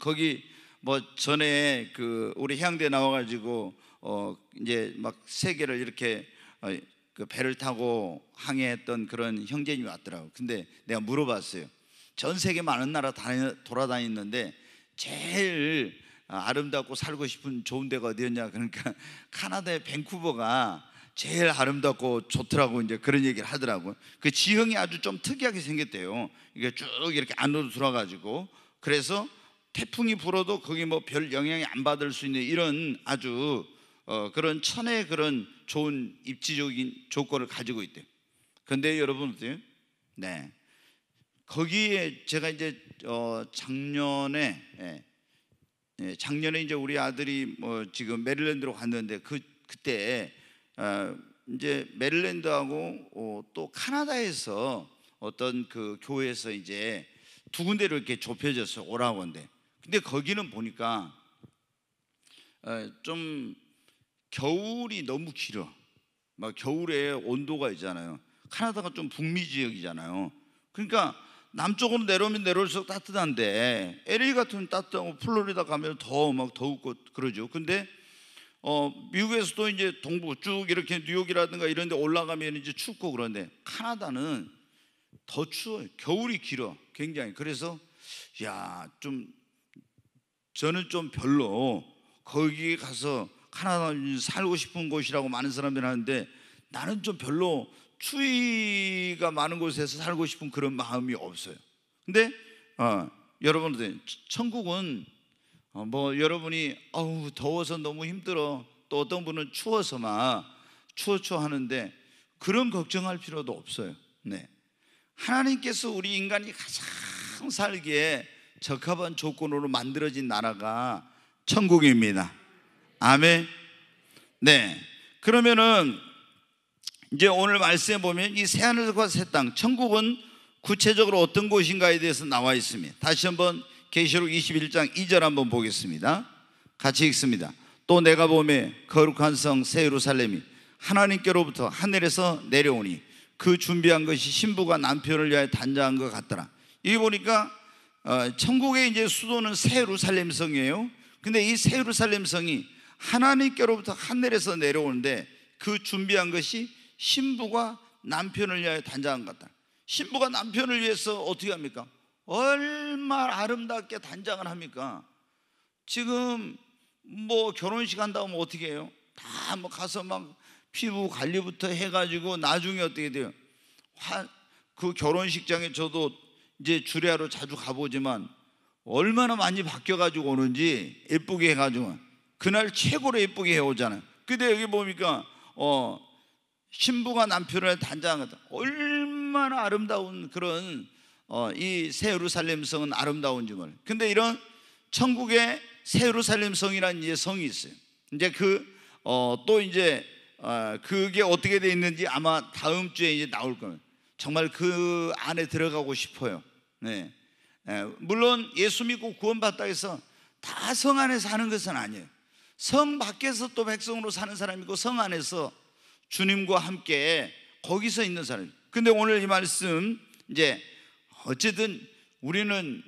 Speaker 1: 거기 뭐 전에 그 우리 해양대 나와가지고 어 이제 막 세계를 이렇게 어, 그 배를 타고 항해했던 그런 형제님이 왔더라고. 근데 내가 물어봤어요. 전 세계 많은 나라 다 돌아다니는데 제일 아름답고 살고 싶은 좋은 데가 어디였냐? 그러니까 카나다의 밴쿠버가 제일 아름답고 좋더라고 이제 그런 얘기를 하더라고요. 그 지형이 아주 좀 특이하게 생겼대요. 이게 쭉 이렇게 안으로 들어가지고 그래서 태풍이 불어도 거기 뭐 별 영향이 안 받을 수 있는 이런 아주 어, 그런 천의 그런 좋은 입지적인 조건을 가지고 있대요. 근데 여러분 어때요? 네. 거기에 제가 이제 어, 작년에 예, 예 작년에 이제 우리 아들이 뭐 지금 메릴랜드로 갔는데 그 그때 어, 이제 메릴랜드하고 어, 또 카나다에서 어떤 그 교회에서 이제 두 군데로 이렇게 좁혀져서 오라고 한데 근데 거기는 보니까 어, 좀 겨울이 너무 길어 막 겨울에 온도가 있잖아요 카나다가 좀 북미 지역이잖아요 그러니까 남쪽으로 내려오면 내려올수록 따뜻한데 LA 같은 따뜻하고 플로리다 가면 더 막 더우고 그러죠 근데 어, 미국에서도 이제 동부 쭉 이렇게 뉴욕이라든가 이런 데 올라가면 이제 춥고 그런데 카나다는 더 추워요. 겨울이 길어. 굉장히. 그래서 야, 좀 저는 좀 별로 거기 가서 카나다 살고 싶은 곳이라고 많은 사람들이 하는데 나는 좀 별로 추위가 많은 곳에서 살고 싶은 그런 마음이 없어요. 근데 어, 여러분들 천국은 어, 뭐 여러분이 아우 더워서 너무 힘들어 또 어떤 분은 추워서 막 추워 추워 하는데 그런 걱정할 필요도 없어요. 네. 하나님께서 우리 인간이 가장 살기에 적합한 조건으로 만들어진 나라가 천국입니다. 아멘. 네. 그러면은 이제 오늘 말씀에 보면 이 새하늘과 새 땅, 천국은 구체적으로 어떤 곳인가에 대해서 나와 있습니다. 다시 한번 계시록 21장 2절 한번 보겠습니다. 같이 읽습니다. 또 내가 보매 거룩한 성새 예루살렘이 하나님께로부터 하늘에서 내려오니 그 준비한 것이 신부가 남편을 위하여 단장한 것 같더라. 여기 보니까 어, 천국의 이제 수도는 새 예루살렘 성이에요. 근데 이새 예루살렘 성이 하나님께로부터 하늘에서 내려오는데 그 준비한 것이 신부가 남편을 위하여 단장한 것 같다. 신부가 남편을 위해서 어떻게 합니까? 얼마나 아름답게 단장을 합니까? 지금 뭐 결혼식 한다고 하면 어떻게 해요? 다 뭐 가서 막 피부 관리부터 해가지고 나중에 어떻게 돼요? 그 결혼식장에 저도 이제 주례하러 자주 가보지만 얼마나 많이 바뀌어가지고 오는지 예쁘게 해가지고 그날 최고로 예쁘게 해오잖아요. 근데 여기 보니까 어 신부가 남편을 단장하다 얼마나 아름다운 그런 어, 이새 예루살렘 성은 아름다운 정을. 근데 이런 천국의 새 예루살렘 성이라는 이제 성이 있어요. 이제 그, 어, 또 이제, 어, 그게 어떻게 돼 있는지 아마 다음 주에 이제 나올 겁니다. 정말 그 안에 들어가고 싶어요. 네. 네. 물론 예수 믿고 구원받다 해서 다 성안에사는 것은 아니에요. 성 밖에서 또 백성으로 사는 사람이고 성 안에서 주님과 함께 거기서 있는 사람. 근데 오늘 이 말씀 이제 어쨌든 우리는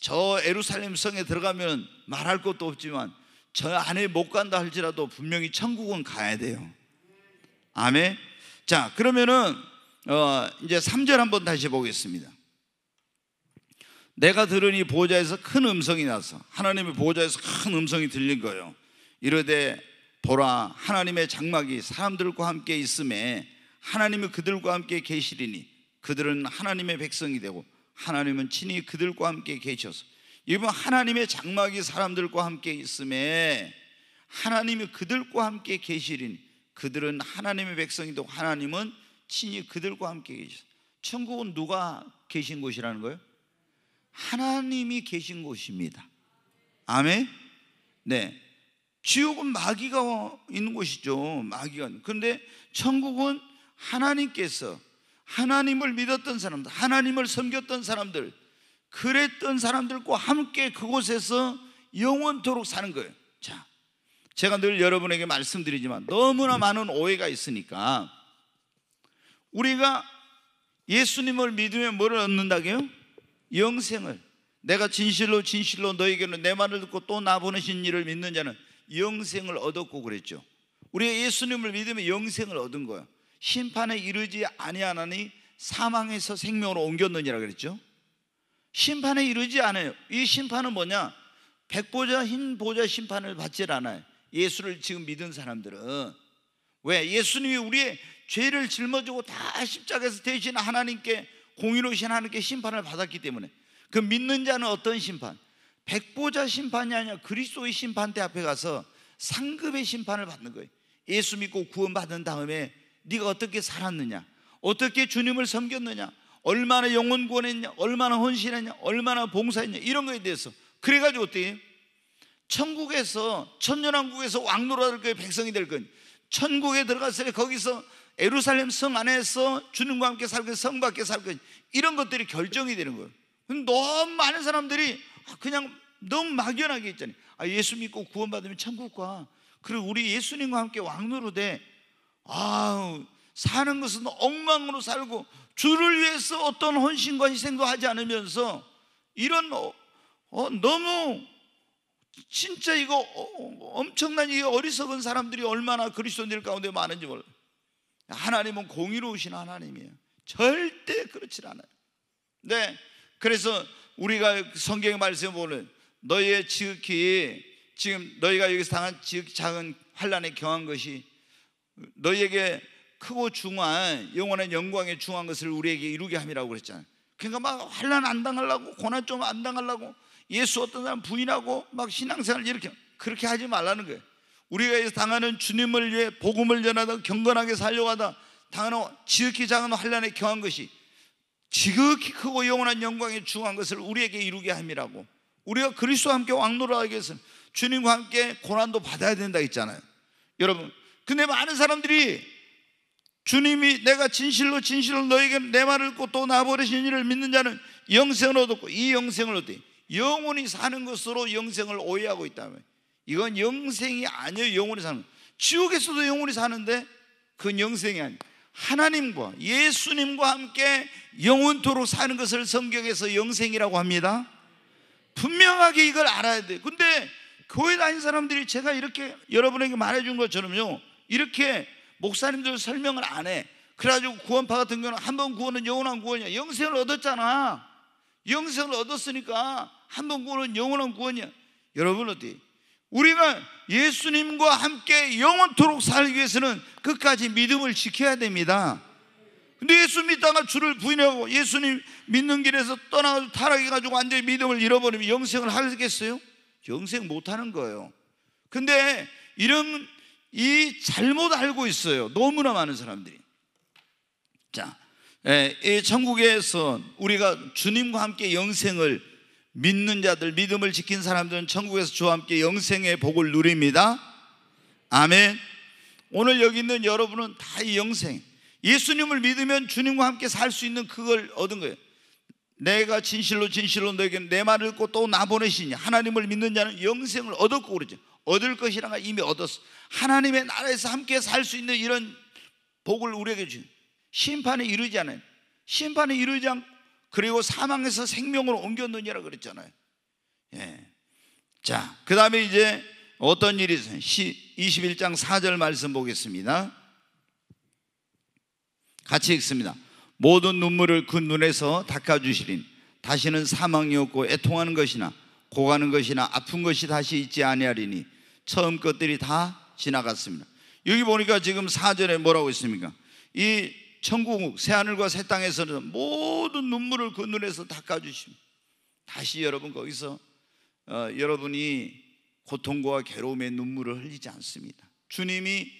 Speaker 1: 저 에루살렘 성에 들어가면 말할 것도 없지만 저 안에 못 간다 할지라도 분명히 천국은 가야 돼요. 아멘. 자, 그러면은 어, 이제 3절 한번 다시 보겠습니다. 내가 들으니 보좌에서 큰 음성이 나서 하나님의 보좌에서 큰 음성이 들린 거예요. 이르되 보라 하나님의 장막이 사람들과 함께 있음에 하나님이 그들과 함께 계시리니 그들은 하나님의 백성이 되고 하나님은 친히 그들과 함께 계셔서 여러분 하나님의 장막이 사람들과 함께 있음에 하나님이 그들과 함께 계시리 그들은 하나님의 백성이 되고 하나님은 친히 그들과 함께 계셔 서 천국은 누가 계신 곳이라는 거예요? 하나님이 계신 곳입니다 아멘? 네 지옥은 마귀가 있는 곳이죠 마귀가 그런데 천국은 하나님께서 하나님을 믿었던 사람들, 하나님을 섬겼던 사람들, 그랬던 사람들과 함께 그곳에서 영원토록 사는 거예요. 자, 제가 늘 여러분에게 말씀드리지만 너무나 많은 오해가 있으니까 우리가 예수님을 믿으면 뭐를 얻는다고요? 영생을. 내가 진실로 진실로 너에게는 내 말을 듣고 또 나 보내신 일을 믿는 자는 영생을 얻었고 그랬죠. 우리가 예수님을 믿으면 영생을 얻은 거야. 심판에 이르지 아니하나니 사망에서 생명으로 옮겼느니라 그랬죠. 심판에 이르지 않아요. 이 심판은 뭐냐? 백보자 흰 보자 심판을 받질 않아요. 예수를 지금 믿은 사람들은 왜 예수님이 우리의 죄를 짊어지고 다 십자가에서 대신 하나님께 공의로신 하나님께 심판을 받았기 때문에 그 믿는 자는 어떤 심판? 백보자 심판이 아니라 그리스도의 심판대 앞에 가서 상급의 심판을 받는 거예요. 예수 믿고 구원받은 다음에 네가 어떻게 살았느냐? 어떻게 주님을 섬겼느냐? 얼마나 영혼 구원했냐? 얼마나 헌신했냐? 얼마나 봉사했냐? 이런 거에 대해서 그래 가지고 어때요 천국에서 천년왕국에서 왕노라될 그예 백성이 될 건 천국에 들어갔을 때 거기서 에루살렘 성 안에서 주님과 함께 살건성 밖에 살건 이런 것들이 결정이 되는 거예요. 너무 많은 사람들이 그냥 너무 막연하게 있잖아요. 아, 예수 믿고 구원받으면 천국과 그리고 우리 예수님과 함께 왕노로 돼 아, 사는 것은 엉망으로 살고 주를 위해서 어떤 헌신과 희생도 하지 않으면서 이런 어, 어, 너무 진짜 이거 어, 어 엄청난 이 어리석은 사람들이 얼마나 그리스도인들 가운데 많은지 몰라 하나님은 공의로우신 하나님이에요. 절대 그렇지 않아요. 네. 그래서 우리가 성경의 말씀을 보면 너희의 지극히 지금 너희가 여기서 당한 지극히 작은 환란에 경한 것이 너희에게 크고 중한 영원한 영광의 중한 것을 우리에게 이루게 함이라고 그랬잖아요. 그러니까 막 환란 안 당하려고 고난 좀 안 당하려고 예수 어떤 사람 부인하고 막 신앙생활 이렇게 그렇게 하지 말라는 거예요. 우리가 당하는 주님을 위해 복음을 전하다 경건하게 살려고 하다 당하는 지극히 작은 환란에 경한 것이 지극히 크고 영원한 영광에 중한 것을 우리에게 이루게 함이라고 우리가 그리스도와 함께 왕노라하기 위해서 주님과 함께 고난도 받아야 된다 했잖아요 여러분 근데 많은 사람들이 주님이 내가 진실로 진실로 너에게 내 말을 듣고 또 나버리신 일을 믿는 자는 영생을 얻었고 이 영생을 얻대 영원히 사는 것으로 영생을 오해하고 있다면 이건 영생이 아니에요 영원히 사는 지옥에서도 영원히 사는데 그건 영생이 아니에요 하나님과 예수님과 함께 영원토록 사는 것을 성경에서 영생이라고 합니다 분명하게 이걸 알아야 돼요 근데 교회 다닌 사람들이 제가 이렇게 여러분에게 말해준 것처럼요 이렇게 목사님들 설명을 안 해. 그래가지고 구원파 같은 경우는 한 번 구원은 영원한 구원이야. 영생을 얻었잖아. 영생을 얻었으니까 한 번 구원은 영원한 구원이야. 여러분 어디? 우리가 예수님과 함께 영원토록 살기 위해서는 끝까지 믿음을 지켜야 됩니다. 근데 예수 믿다가 주를 부인하고 예수님 믿는 길에서 떠나가지고 타락해가지고 완전히 믿음을 잃어버리면 영생을 하겠어요? 영생 못하는 거예요. 근데 이런 이 잘못 알고 있어요. 너무나 많은 사람들이. 자, 예, 이 천국에서 우리가 주님과 함께 영생을 믿는 자들, 믿음을 지킨 사람들은 천국에서 주와 함께 영생의 복을 누립니다. 아멘. 오늘 여기 있는 여러분은 다 이 영생. 예수님을 믿으면 주님과 함께 살 수 있는 그걸 얻은 거예요. 내가 진실로 진실로 너에게 내 말을 듣고 또 나 보내시니 하나님을 믿는 자는 영생을 얻었고 그러죠. 얻을 것이란가 이미 얻었어. 하나님의 나라에서 함께 살 수 있는 이런 복을 우리에게 준. 심판에 이르지 않아요. 심판에 이르지 않고 그리고 사망에서 생명으로 옮겼느니라 그랬잖아요. 예. 자, 그 다음에 이제 어떤 일이 있어요? 21장 4절 말씀 보겠습니다. 같이 읽습니다. 모든 눈물을 그 눈에서 닦아주시린 다시는 사망이 없고 애통하는 것이나 고가는 것이나 아픈 것이 다시 있지 아니하리니 처음 것들이 다 지나갔습니다. 여기 보니까 지금 사절에 뭐라고 있습니까? 이 천국 새하늘과 새 땅에서는 모든 눈물을 그 눈에서 닦아주심 다시 여러분 거기서 어, 여러분이 고통과 괴로움의 눈물을 흘리지 않습니다 주님이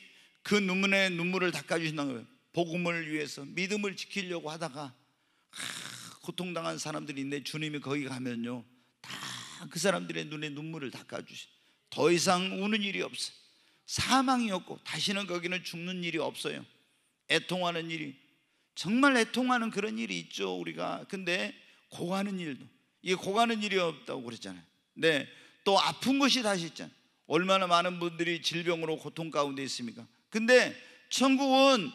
Speaker 1: 그 눈물의 눈물을 닦아주신다는 거예요 복음을 위해서 믿음을 지키려고 하다가 아, 고통당한 사람들이 있는데 주님이 거기 가면요 다 그 사람들의 눈에 눈물을 닦아주신 더 이상 우는 일이 없어. 사망이 없고 다시는 거기는 죽는 일이 없어요. 애통하는 일이 정말 애통하는 그런 일이 있죠 우리가. 근데 고가는 일도 이게 고가는 일이 없다고 그랬잖아요. 네, 또 아픈 것이 다시 있잖아요. 얼마나 많은 분들이 질병으로 고통 가운데 있습니까? 근데 천국은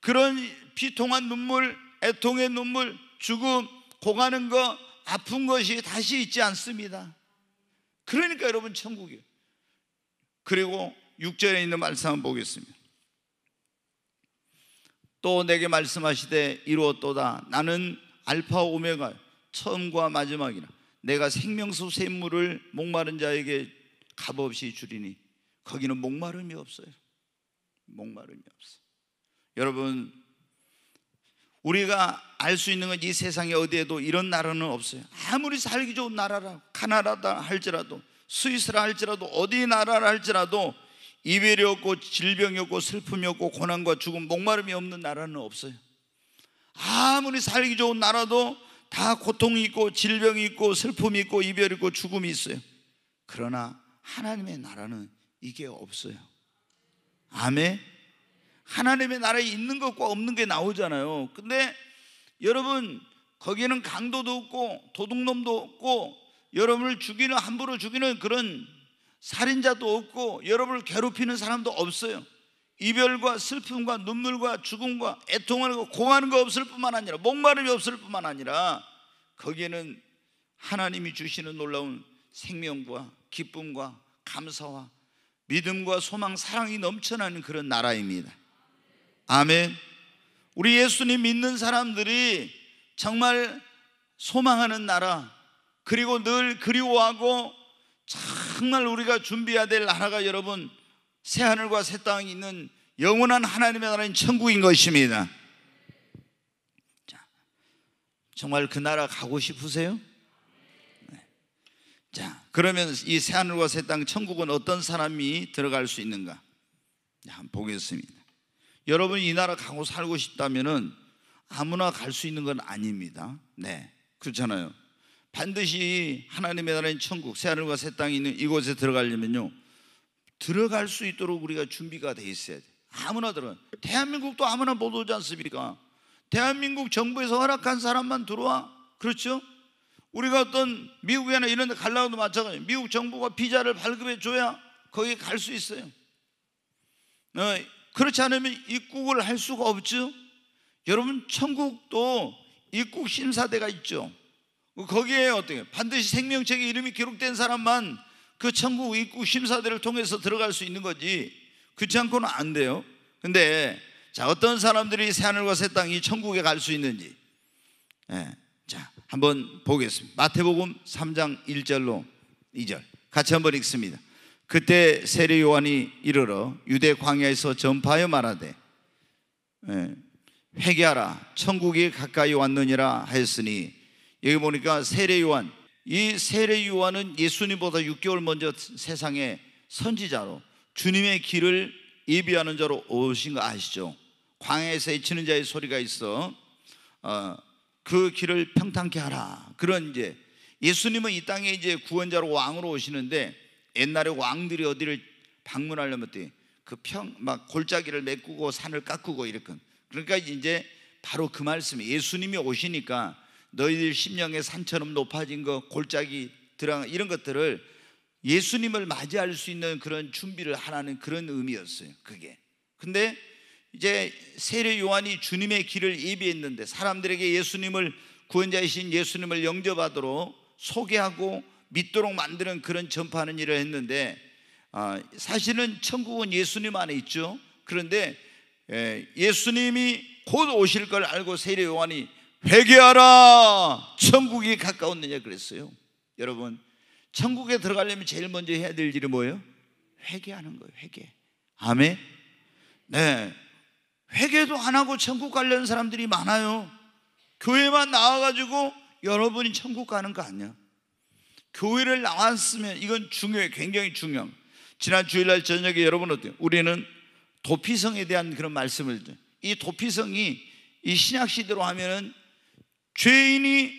Speaker 1: 그런 비통한 눈물, 애통의 눈물, 죽음, 고가는 거, 아픈 것이 다시 있지 않습니다. 그러니까 여러분 천국이에요. 그리고 6절에 있는 말씀 한번 보겠습니다. 또 내게 말씀하시되 이루었도다 나는 알파 오메가 처음과 마지막이라 내가 생명수 샘물을 목마른 자에게 값없이 주리니 거기는 목마름이 없어요. 목마름이 없어. 여러분 우리가 알 수 있는 건 이 세상에 어디에도 이런 나라는 없어요. 아무리 살기 좋은 나라라 카나다다 할지라도 스위스라 할지라도 어디 나라라 할지라도 이별이 없고 질병이 없고 슬픔이 없고 고난과 죽음 목마름이 없는 나라는 없어요. 아무리 살기 좋은 나라도 다 고통이 있고 질병이 있고 슬픔이 있고 이별이 있고 죽음이 있어요. 그러나 하나님의 나라는 이게 없어요. 아멘. 하나님의 나라에 있는 것과 없는 게 나오잖아요. 근데 여러분 거기는 강도도 없고 도둑놈도 없고 여러분을 죽이는 함부로 죽이는 그런 살인자도 없고 여러분을 괴롭히는 사람도 없어요. 이별과 슬픔과 눈물과 죽음과 애통을 공하는 거 없을 뿐만 아니라 목마름이 없을 뿐만 아니라 거기에는 하나님이 주시는 놀라운 생명과 기쁨과 감사와 믿음과 소망, 사랑이 넘쳐나는 그런 나라입니다. 아멘. 우리 예수님 믿는 사람들이 정말 소망하는 나라, 그리고 늘 그리워하고 정말 우리가 준비해야 될 나라가 여러분 새하늘과 새 땅이 있는 영원한 하나님의 나라인 천국인 것입니다. 자, 정말 그 나라 가고 싶으세요? 네. 자, 그러면 이 새하늘과 새 땅 천국은 어떤 사람이 들어갈 수 있는가? 한번 보겠습니다. 여러분이 이 나라 가고 살고 싶다면은 아무나 갈 수 있는 건 아닙니다. 네. 그렇잖아요. 반드시 하나님의 나라인 천국, 새하늘과 새 땅이 있는 이곳에 들어가려면요. 들어갈 수 있도록 우리가 준비가 돼 있어야 돼. 아무나 들어. 대한민국도 아무나 못 오지 않습니까? 대한민국 정부에서 허락한 사람만 들어와. 그렇죠? 우리가 어떤 미국이나 이런 데 갈라고도 마찬가지 미국 정부가 비자를 발급해 줘야 거기 갈 수 있어요. 어, 그렇지 않으면 입국을 할 수가 없죠. 여러분 천국도 입국 심사대가 있죠. 거기에 어떻게 반드시 생명책에 이름이 기록된 사람만 그 천국 입국 심사대를 통해서 들어갈 수 있는 거지. 그렇지 않고는 안 돼요. 근데 자 어떤 사람들이 새 하늘과 새 땅이 천국에 갈 수 있는지. 예. 자, 한번 보겠습니다. 마태복음 3장 1절로 2절. 같이 한번 읽습니다. 그때 세례 요한이 이르러 유대 광야에서 전파하여 말하되 예, 회개하라 천국이 가까이 왔느니라 하였으니 여기 보니까 세례 요한 이 세례 요한은 예수님보다 6개월 먼저 세상에 선지자로 주님의 길을 예비하는 자로 오신 거 아시죠? 광야에서 외치는 자의 소리가 있어 어, 그 길을 평탄케 하라 그런 이제 예수님은 이 땅에 이제 구원자로 왕으로 오시는데 옛날에 왕들이 어디를 방문하려면 그평 막 골짜기를 메꾸고 산을 깎고 이랬건 그러니까 이제 바로 그 말씀이 예수님이 오시니까 너희들 심령의 산처럼 높아진 거 골짜기 드랑 이런 것들을 예수님을 맞이할 수 있는 그런 준비를 하라는 그런 의미였어요. 그게. 근데 이제 세례 요한이 주님의 길을 예비했는데 사람들에게 예수님을 구원자이신 예수님을 영접하도록 소개하고 믿도록 만드는 그런 전파하는 일을 했는데 아, 사실은 천국은 예수님 안에 있죠. 그런데 예, 수님이곧 오실 걸 알고 세례 요한이 회개하라 천국이 가까웠느냐 그랬어요. 여러분 천국에 들어가려면 제일 먼저 해야 될 일이 뭐예요? 회개하는 거예요. 회개. 아멘. 네. 회개도 안 하고 천국 가려는 사람들이 많아요. 교회만 나와가지고 여러분이 천국 가는 거 아니야. 교회를 나왔으면 이건 중요해 굉장히 중요함 지난 주일날 저녁에 여러분 어때요? 우리는 도피성에 대한 그런 말씀을 이 도피성이 이 신약 시대로 하면은 죄인이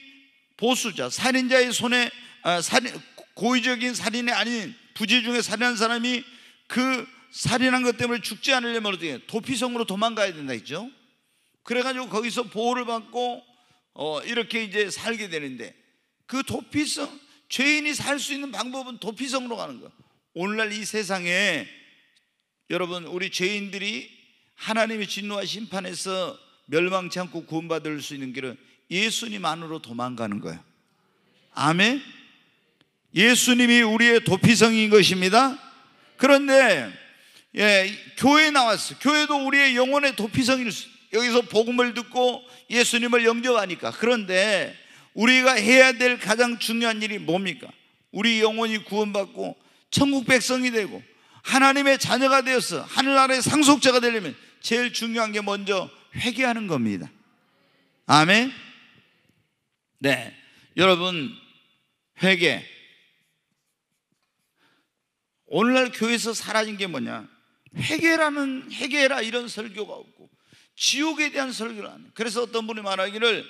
Speaker 1: 보수자 살인자의 손에 아, 살인, 고의적인 살인이 아닌 부재 중에 살인한 사람이 그 살인한 것 때문에 죽지 않으려면 어떻게 도피성으로 도망가야 된다 했죠. 그래가지고 거기서 보호를 받고 어, 이렇게 이제 살게 되는데 그 도피성 죄인이 살 수 있는 방법은 도피성으로 가는 거야. 오늘날 이 세상에 여러분 우리 죄인들이 하나님의 진노와 심판에서 멸망치 않고 구원받을 수 있는 길은 예수님 안으로 도망가는 거예요. 아멘. 예수님이 우리의 도피성인 것입니다. 그런데 예, 교회 나왔어. 교회도 우리의 영혼의 도피성일 수. 여기서 복음을 듣고 예수님을 영접하니까. 그런데 우리가 해야 될 가장 중요한 일이 뭡니까? 우리 영혼이 구원받고 천국 백성이 되고 하나님의 자녀가 되어서 하늘나라 상속자가 되려면 제일 중요한 게 먼저 회개하는 겁니다. 아멘. 네. 여러분 회개 오늘날 교회에서 사라진 게 뭐냐? 회개라는 회개라 이런 설교가 없고 지옥에 대한 설교를 는 그래서 어떤 분이 말하기를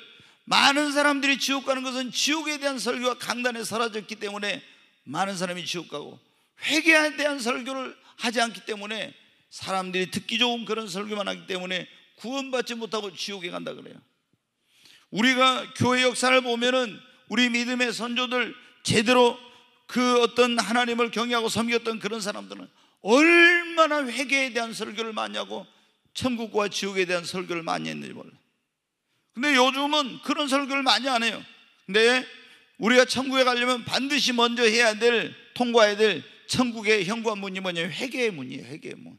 Speaker 1: 많은 사람들이 지옥 가는 것은 지옥에 대한 설교가 강단에 사라졌기 때문에 많은 사람이 지옥 가고 회개에 대한 설교를 하지 않기 때문에 사람들이 듣기 좋은 그런 설교만 하기 때문에 구원받지 못하고 지옥에 간다 그래요. 우리가 교회 역사를 보면은 우리 믿음의 선조들 제대로 그 어떤 하나님을 경외하고 섬겼던 그런 사람들은 얼마나 회개에 대한 설교를 많이 하고 천국과 지옥에 대한 설교를 많이 했는지 몰라요. 근데 요즘은 그런 설교를 많이 안 해요. 근데 우리가 천국에 가려면 반드시 먼저 해야 될 통과해야 될 천국의 현관 문이 뭐냐면 회개의 문이에요. 회개의 문.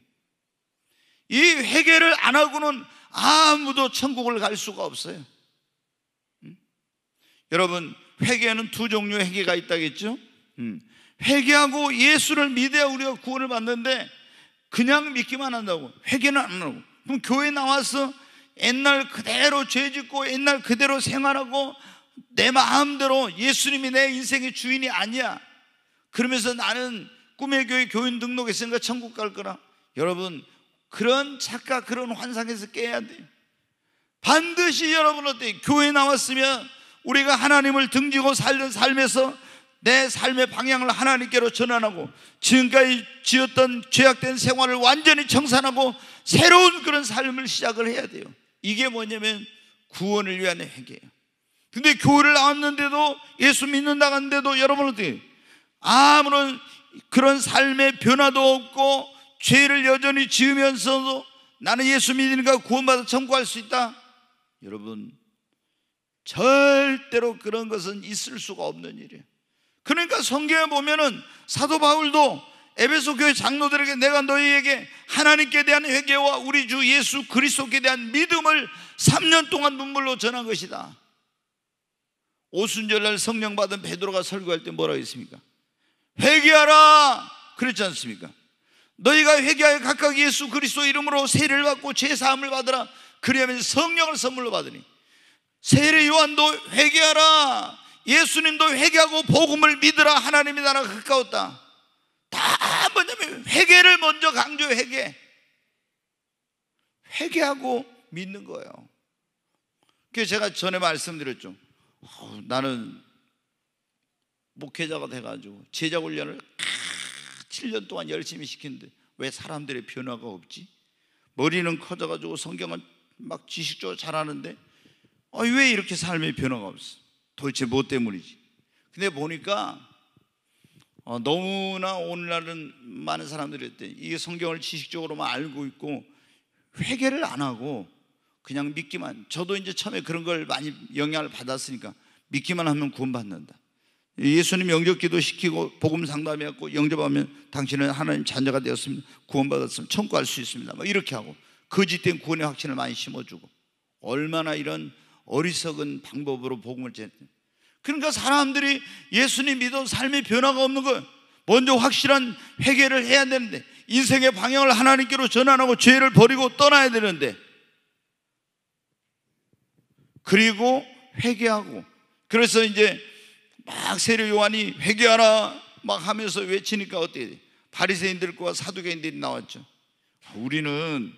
Speaker 1: 이 회개를 안 하고는 아무도 천국을 갈 수가 없어요. 음? 여러분 회개는두 종류의 회개가 있다겠죠. 음. 회개하고 예수를 믿어야 우리가 구원을 받는데 그냥 믿기만 한다고 회개는 안 하고 그럼 교회 나와서 옛날 그대로 죄 짓고 옛날 그대로 생활하고 내 마음대로 예수님이 내 인생의 주인이 아니야. 그러면서 나는 꿈의 교회 교인 등록했으니까 천국 갈 거라. 여러분, 그런 착각, 그런 환상에서 깨야 돼 반드시 여러분 어때? 교회 나왔으면 우리가 하나님을 등지고 살던 삶에서 내 삶의 방향을 하나님께로 전환하고 지금까지 지었던 죄악된 생활을 완전히 청산하고 새로운 그런 삶을 시작을 해야 돼요. 이게 뭐냐면 구원을 위한 회개예요. 근데 교회를 나왔는데도 예수 믿는다 는데도 여러분은 어떻게 아무런 그런 삶의 변화도 없고 죄를 여전히 지으면서도 나는 예수 믿으니까 구원받아 청구할 수 있다. 여러분 절대로 그런 것은 있을 수가 없는 일이에요. 그러니까 성경에 보면은 사도 바울도 에베소 교회 장로들에게 내가 너희에게 하나님께 대한 회개와 우리 주 예수 그리스도께 대한 믿음을 3년 동안 눈물로 전한 것이다. 오순절날 성령 받은 베드로가 설교할 때 뭐라고 했습니까? 회개하라 그랬지 않습니까? 너희가 회개하여 각각 예수 그리스도 이름으로 세례를 받고 제 사함을 받으라. 그리하면 성령을 선물로 받으니 세례 요한도 회개하라. 예수님도 회개하고 복음을 믿으라 하나님의 나라가 가까웠다. 다 뭐냐면 회개를 먼저 강조해 회개. 회개하고 믿는 거예요. 그 제가 전에 말씀드렸죠. 어, 나는 목회자가 돼가지고 제자 훈련을 7년 동안 열심히 시는데왜 사람들의 변화가 없지? 머리는 커져가지고 성경은 막 지식적으로 잘하는데 아, 왜 이렇게 삶의 변화가 없어? 도대체 뭐 때문이지? 근데 보니까 어, 너무나 오늘날은 많은 사람들이 때이 성경을 지식적으로만 알고 있고 회개를 안 하고 그냥 믿기만 저도 이제 처음에 그런 걸 많이 영향을 받았으니까 믿기만 하면 구원받는다. 예수님 영접 기도 시키고 복음 상담해갖고 영접하면 당신은 하나님 자녀가 되었습니다. 구원받았으면 청구할 수 있습니다. 막 이렇게 하고 거짓된 그 구원의 확신을 많이 심어주고 얼마나 이런 어리석은 방법으로 복음을 전했 그러니까 사람들이 예수님 믿어 삶이 변화가 없는 거예요. 먼저 확실한 회개를 해야 되는데 인생의 방향을 하나님께로 전환하고 죄를 버리고 떠나야 되는데 그리고 회개하고 그래서 이제 막 세례 요한이 회개하라 막 하면서 외치니까 어때 바리새인들과 사두개인들이 나왔죠. 우리는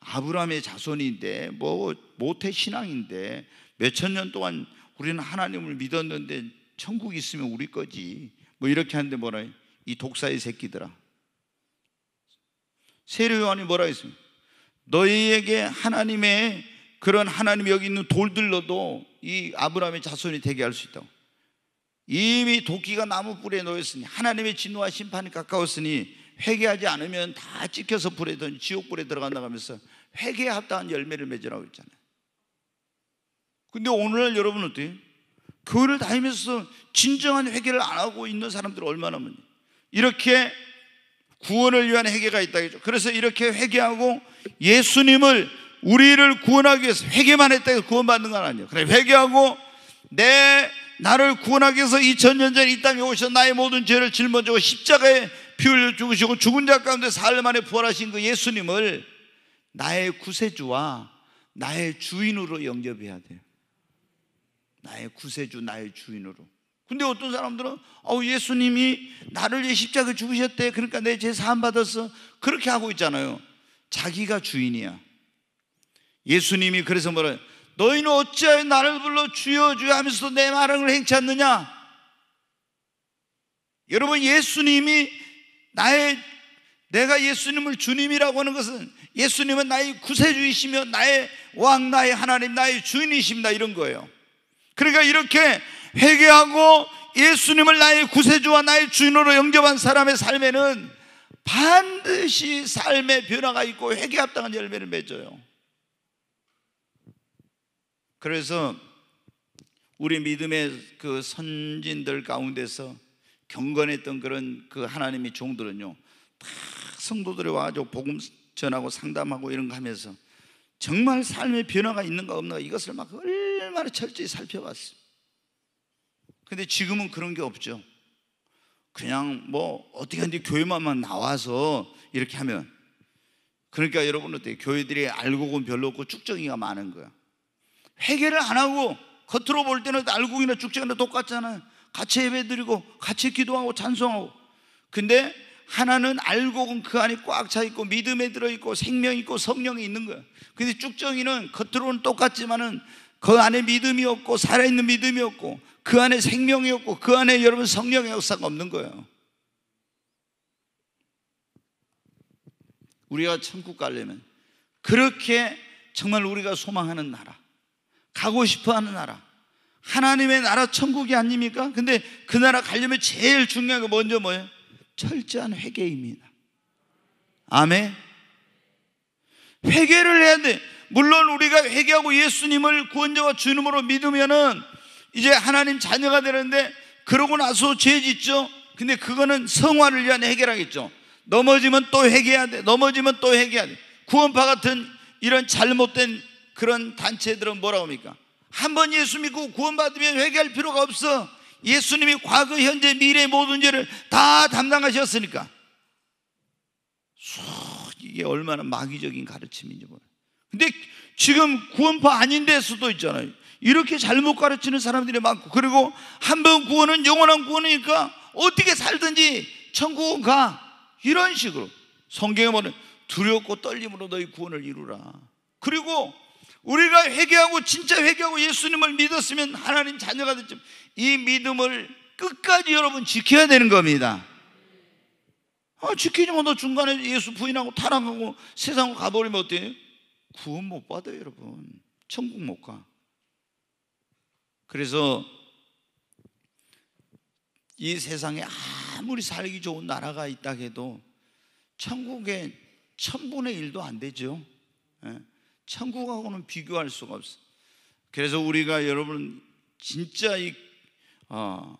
Speaker 1: 아브라함의 자손인데 뭐 모태 신앙인데 몇 천 년 동안 우리는 하나님을 믿었는데 천국 있으면 우리 거지. 뭐 이렇게 하는데 뭐라 해? 이 독사의 새끼들아. 세례 요한이 뭐라 했습니까? 너희에게 하나님의 그런 하나님 여기 있는 돌들로도 이 아브라함의 자손이 되게 할 수 있다고. 이미 도끼가 나무 뿔에 놓였으니 하나님의 진노와 심판이 가까웠으니 회개하지 않으면 다 찍혀서 불에 던 지옥 불에 들어간다 하면서 회개에 합당한 열매를 맺으라고 했잖아요. 근데 오늘날 여러분 어때요? 교회를 다니면서 진정한 회개를 안 하고 있는 사람들 얼마나 많니? 이렇게 구원을 위한 회개가 있다겠죠. 그래서 이렇게 회개하고 예수님을 우리를 구원하기 위해서 회개만 했다 해 구원받는 건 아니에요. 그래 회개하고 내 나를 구원하기 위해서 2000년 전이 땅에 오셔 나의 모든 죄를 짊어지고 십자가에 피 흘려 죽으시고 죽은 자 가운데 사흘 만에 부활하신 그 예수님을 나의 구세주와 나의 주인으로 영접해야 돼요. 나의 구세주, 나의 주인으로. 근데 어떤 사람들은 아우 예수님이 나를 위해 십자가 죽으셨대. 그러니까 내죄 사함 받았어. 그렇게 하고 있잖아요. 자기가 주인이야. 예수님이 그래서 뭐래? 너희는 어찌하여 나를 불러 주여 주여 하면서 내 말을 행치 않느냐? 여러분 예수님이 나의 내가 예수님을 주님이라고 하는 것은 예수님은 나의 구세주이시며 나의 왕, 나의 하나님, 나의 주인이십니다 이런 거예요. 그러니까 이렇게 회개하고 예수님을 나의 구세주와 나의 주인으로 영접한 사람의 삶에는 반드시 삶의 변화가 있고 회개 합당한 열매를 맺어요. 그래서 우리 믿음의 그 선진들 가운데서 경건했던 그런 그 하나님의 종들은요, 다 성도들이 와가지고 복음 전하고 상담하고 이런 거 하면서 정말 삶의 변화가 있는가 없는가 이것을 막 얼마나 철저히 살펴봤어요. 근데 지금은 그런 게 없죠. 그냥 뭐 어떻게 하는지 교회만만 나와서 이렇게 하면 그러니까 여러분 어때요? 교회들이 알고 본 별로 없고 쭉정이가 많은 거야. 회개를 안 하고 겉으로 볼 때는 알고이나 쭉정이나 똑같잖아요. 같이 예배드리고 같이 기도하고 찬송하고. 근데 하나는 알곡은 그 안에 꽉 차 있고 믿음에 들어 있고 생명 있고 성령이 있는 거야. 근데 쭉정이는 겉으로는 똑같지만은 그 안에 믿음이 없고 살아있는 믿음이 없고 그 안에 생명이 없고 그 안에 여러분 성령의 역사가 없는 거예요. 우리가 천국 가려면 그렇게 정말 우리가 소망하는 나라, 가고 싶어 하는 나라, 하나님의 나라 천국이 아닙니까? 근데 그 나라 가려면 제일 중요한 게 먼저 뭐예요? 철저한 회개입니다. 아멘. 회개를 해야 돼. 물론 우리가 회개하고 예수님을 구원자와 주님으로 믿으면은 이제 하나님 자녀가 되는데 그러고 나서 죄 짓죠. 근데 그거는 성화를 위한 해결하겠죠. 넘어지면 또 회개해야 돼. 넘어지면 또 회개해야 돼. 구원파 같은 이런 잘못된 그런 단체들은 뭐라 합니까? 한 번 예수 믿고 구원받으면 회개할 필요가 없어. 예수님이 과거, 현재, 미래 모든 죄를 다 담당하셨으니까. 이게 얼마나 마귀적인 가르침인지 몰라. 근데 지금 구원파 아닌 데수도 있잖아요. 이렇게 잘못 가르치는 사람들이 많고 그리고 한 번 구원은 영원한 구원이니까 어떻게 살든지 천국은 가 이런 식으로 성경에 보면 두렵고 떨림으로 너희 구원을 이루라 그리고 우리가 회개하고 진짜 회개하고 예수님을 믿었으면 하나님 자녀가 됐지만 이 믿음을 끝까지 여러분 지켜야 되는 겁니다 아, 지키지 못하 뭐, 중간에 예수 부인하고 타락하고 세상으 가버리면 어때요? 구원 못 받아요, 여러분. 천국 못 가. 그래서 이 세상에 아무리 살기 좋은 나라가 있다 해도 천국에 천분의 일도 안 되죠. 예? 천국하고는 비교할 수가 없어. 그래서 우리가 여러분 진짜 이 어,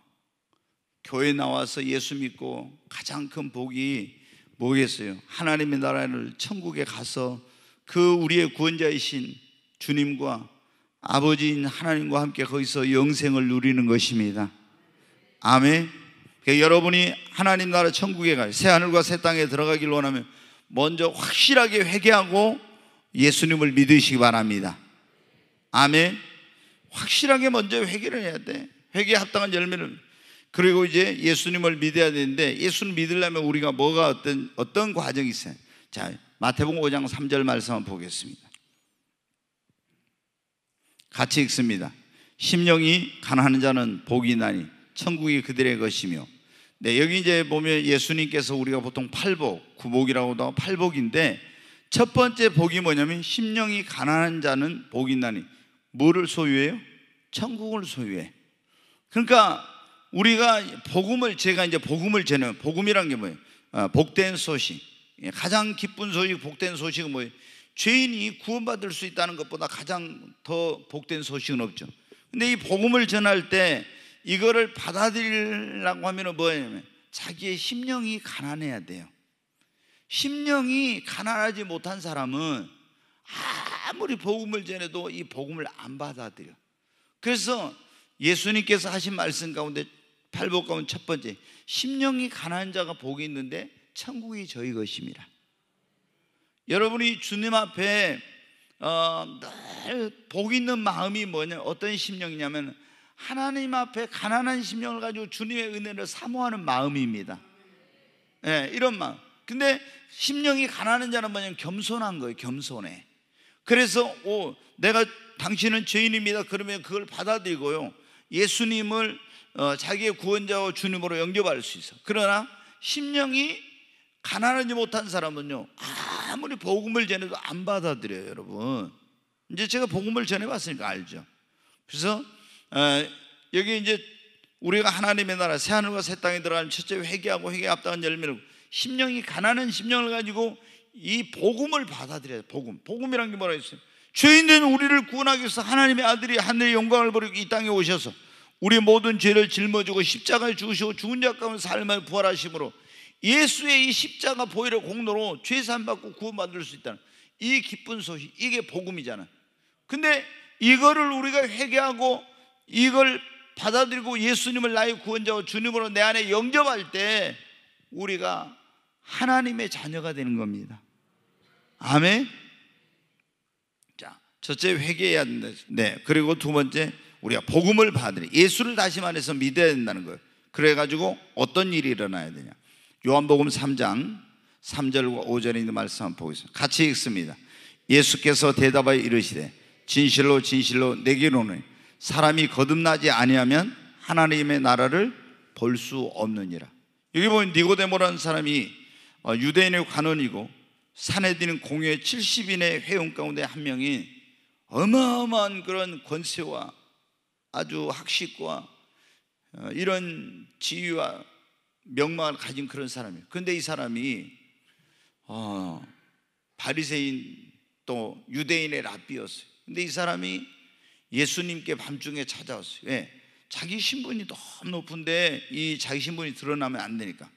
Speaker 1: 교회 나와서 예수 믿고 가장 큰 복이 뭐겠어요? 하나님의 나라를 천국에 가서 그 우리의 구원자이신 주님과 아버지인 하나님과 함께 거기서 영생을 누리는 것입니다. 아멘. 그러니까 여러분이 하나님 나라 천국에 갈새 하늘과 새 땅에 들어가길 원하면 먼저 확실하게 회개하고 예수님을 믿으시기 바랍니다. 아멘. 확실하게 먼저 회개를 해야 돼. 회개 합당한 열매를 그리고 이제 예수님을 믿어야 되는데 예수님 믿으려면 우리가 뭐가 어떤 어떤 과정이 있어요. 자, 마태복음 5장 3절 말씀을 보겠습니다. 같이 읽습니다. 심령이 가난한 자는 복이 나니 천국이 그들의 것이며 네, 여기 이제 보면 예수님께서 우리가 보통 팔복, 구복이라고도 팔복인데 첫 번째 복이 뭐냐면 심령이 가난한 자는 복이 나니 뭐를 소유해요? 천국을 소유해. 그러니까 우리가 복음을 제가 이제 복음을 전해 복음이란 게 뭐예요? 아, 복된 소식. 예, 가장 기쁜 소식, 복된 소식은 뭐예요? 죄인이 구원받을 수 있다는 것보다 가장 더 복된 소식은 없죠. 근데 이 복음을 전할 때 이거를 받아들이려고 하면 뭐냐면 자기의 심령이 가난해야 돼요. 심령이 가난하지 못한 사람은 아무리 복음을 전해도 이 복음을 안 받아들여. 그래서 예수님께서 하신 말씀 가운데 팔복 가운데 첫 번째 심령이 가난한 자가 복이 있는데 천국이 저희 것입니다. 여러분이 주님 앞에 어, 늘복 있는 마음이 뭐냐 어떤 심령이냐면 하나님 앞에 가난한 심령을 가지고 주님의 은혜를 사모하는 마음입니다. 네, 이런 마음. 근데 심령이 가난한 자는 뭐냐면 겸손한 거예요. 겸손해. 그래서 오, 내가 당신은 죄인입니다. 그러면 그걸 받아들이고요. 예수님을 어, 자기의 구원자와 주님으로 영접할 수 있어. 그러나 심령이 가난하지 못한 사람은요 아무리 복음을 전해도 안 받아들여요 여러분 이제 제가 복음을 전해봤으니까 알죠 그래서 어, 여기 이제 우리가 하나님의 나라 새하늘과 새 땅에 들어가는 첫째 회개하고 회개 앞당한 열매를 심령이 가난한 심령을 가지고 이 복음을 받아들여요 복음 복음이란 게 뭐라 했어요? 죄인된 우리를 구원하기 위해서 하나님의 아들이 하늘의 영광을 버리고 이 땅에 오셔서 우리 모든 죄를 짊어지고 십자가에 죽으시고 죽은 자 가운데 삶을 부활하심으로 예수의 이 십자가 보혈의 공로로 죄산 받고 구원받을 수 있다는 이 기쁜 소식 이게 복음이잖아. 근데 이거를 우리가 회개하고 이걸 받아들이고 예수님을 나의 구원자와 주님으로 내 안에 영접할 때 우리가 하나님의 자녀가 되는 겁니다. 아멘. 자, 첫째 회개해야 된다. 네. 그리고 두 번째 우리가 복음을 받으니 예수를 다시 말해서 믿어야 된다는 거예요. 그래 가지고 어떤 일이 일어나야 되냐? 요한복음 3장 3절과 5절에 있는 말씀 한번 보겠습니다. 같이 읽습니다. 예수께서 대답하여 이르시되 진실로 진실로 내게로 는 사람이 거듭나지 아니하면 하나님의 나라를 볼 수 없느니라. 여기 보면 니고데모라는 사람이 어, 유대인의 관원이고 사내디는 공회 70인의 회원 가운데 한 명이 어마어마한 그런 권세와 아주 학식과 어, 이런 지위와 명망을 가진 그런 사람이에요. 근데 이 사람이 어, 바리새인 또 유대인의 랍비였어요. 근데 이 사람이 예수님께 밤중에 찾아왔어요. 왜? 예, 자기 신분이 너무 높은데 이 자기 신분이 드러나면 안 되니까.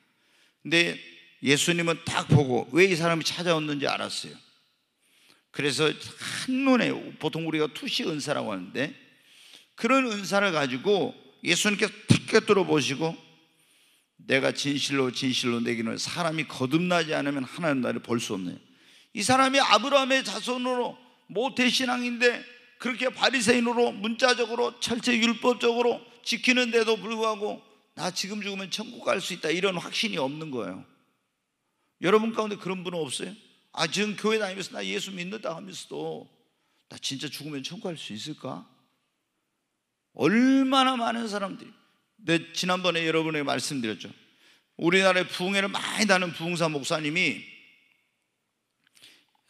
Speaker 1: 근데 예수님은 딱 보고 왜 이 사람이 찾아왔는지 알았어요. 그래서 한눈에 보통 우리가 투시 은사라고 하는데 그런 은사를 가지고 예수님께탁 꿰뚫어 보시고 내가 진실로 진실로 내기는 사람이 거듭나지 않으면 하나님 나를 볼 수 없네. 이 사람이 아브라함의 자손으로 모태 신앙인데 그렇게 바리새인으로 문자적으로 철저 율법적으로 지키는데도 불구하고 나 지금 죽으면 천국 갈 수 있다 이런 확신이 없는 거예요. 여러분 가운데 그런 분은 없어요? 아 지금 교회 다니면서 나 예수 믿는다 하면서도 나 진짜 죽으면 천국 갈 수 있을까? 얼마나 많은 사람들이 근데 네, 지난번에 여러분에게 말씀드렸죠. 우리나라에 부흥회를 많이 다는 부흥사 목사님이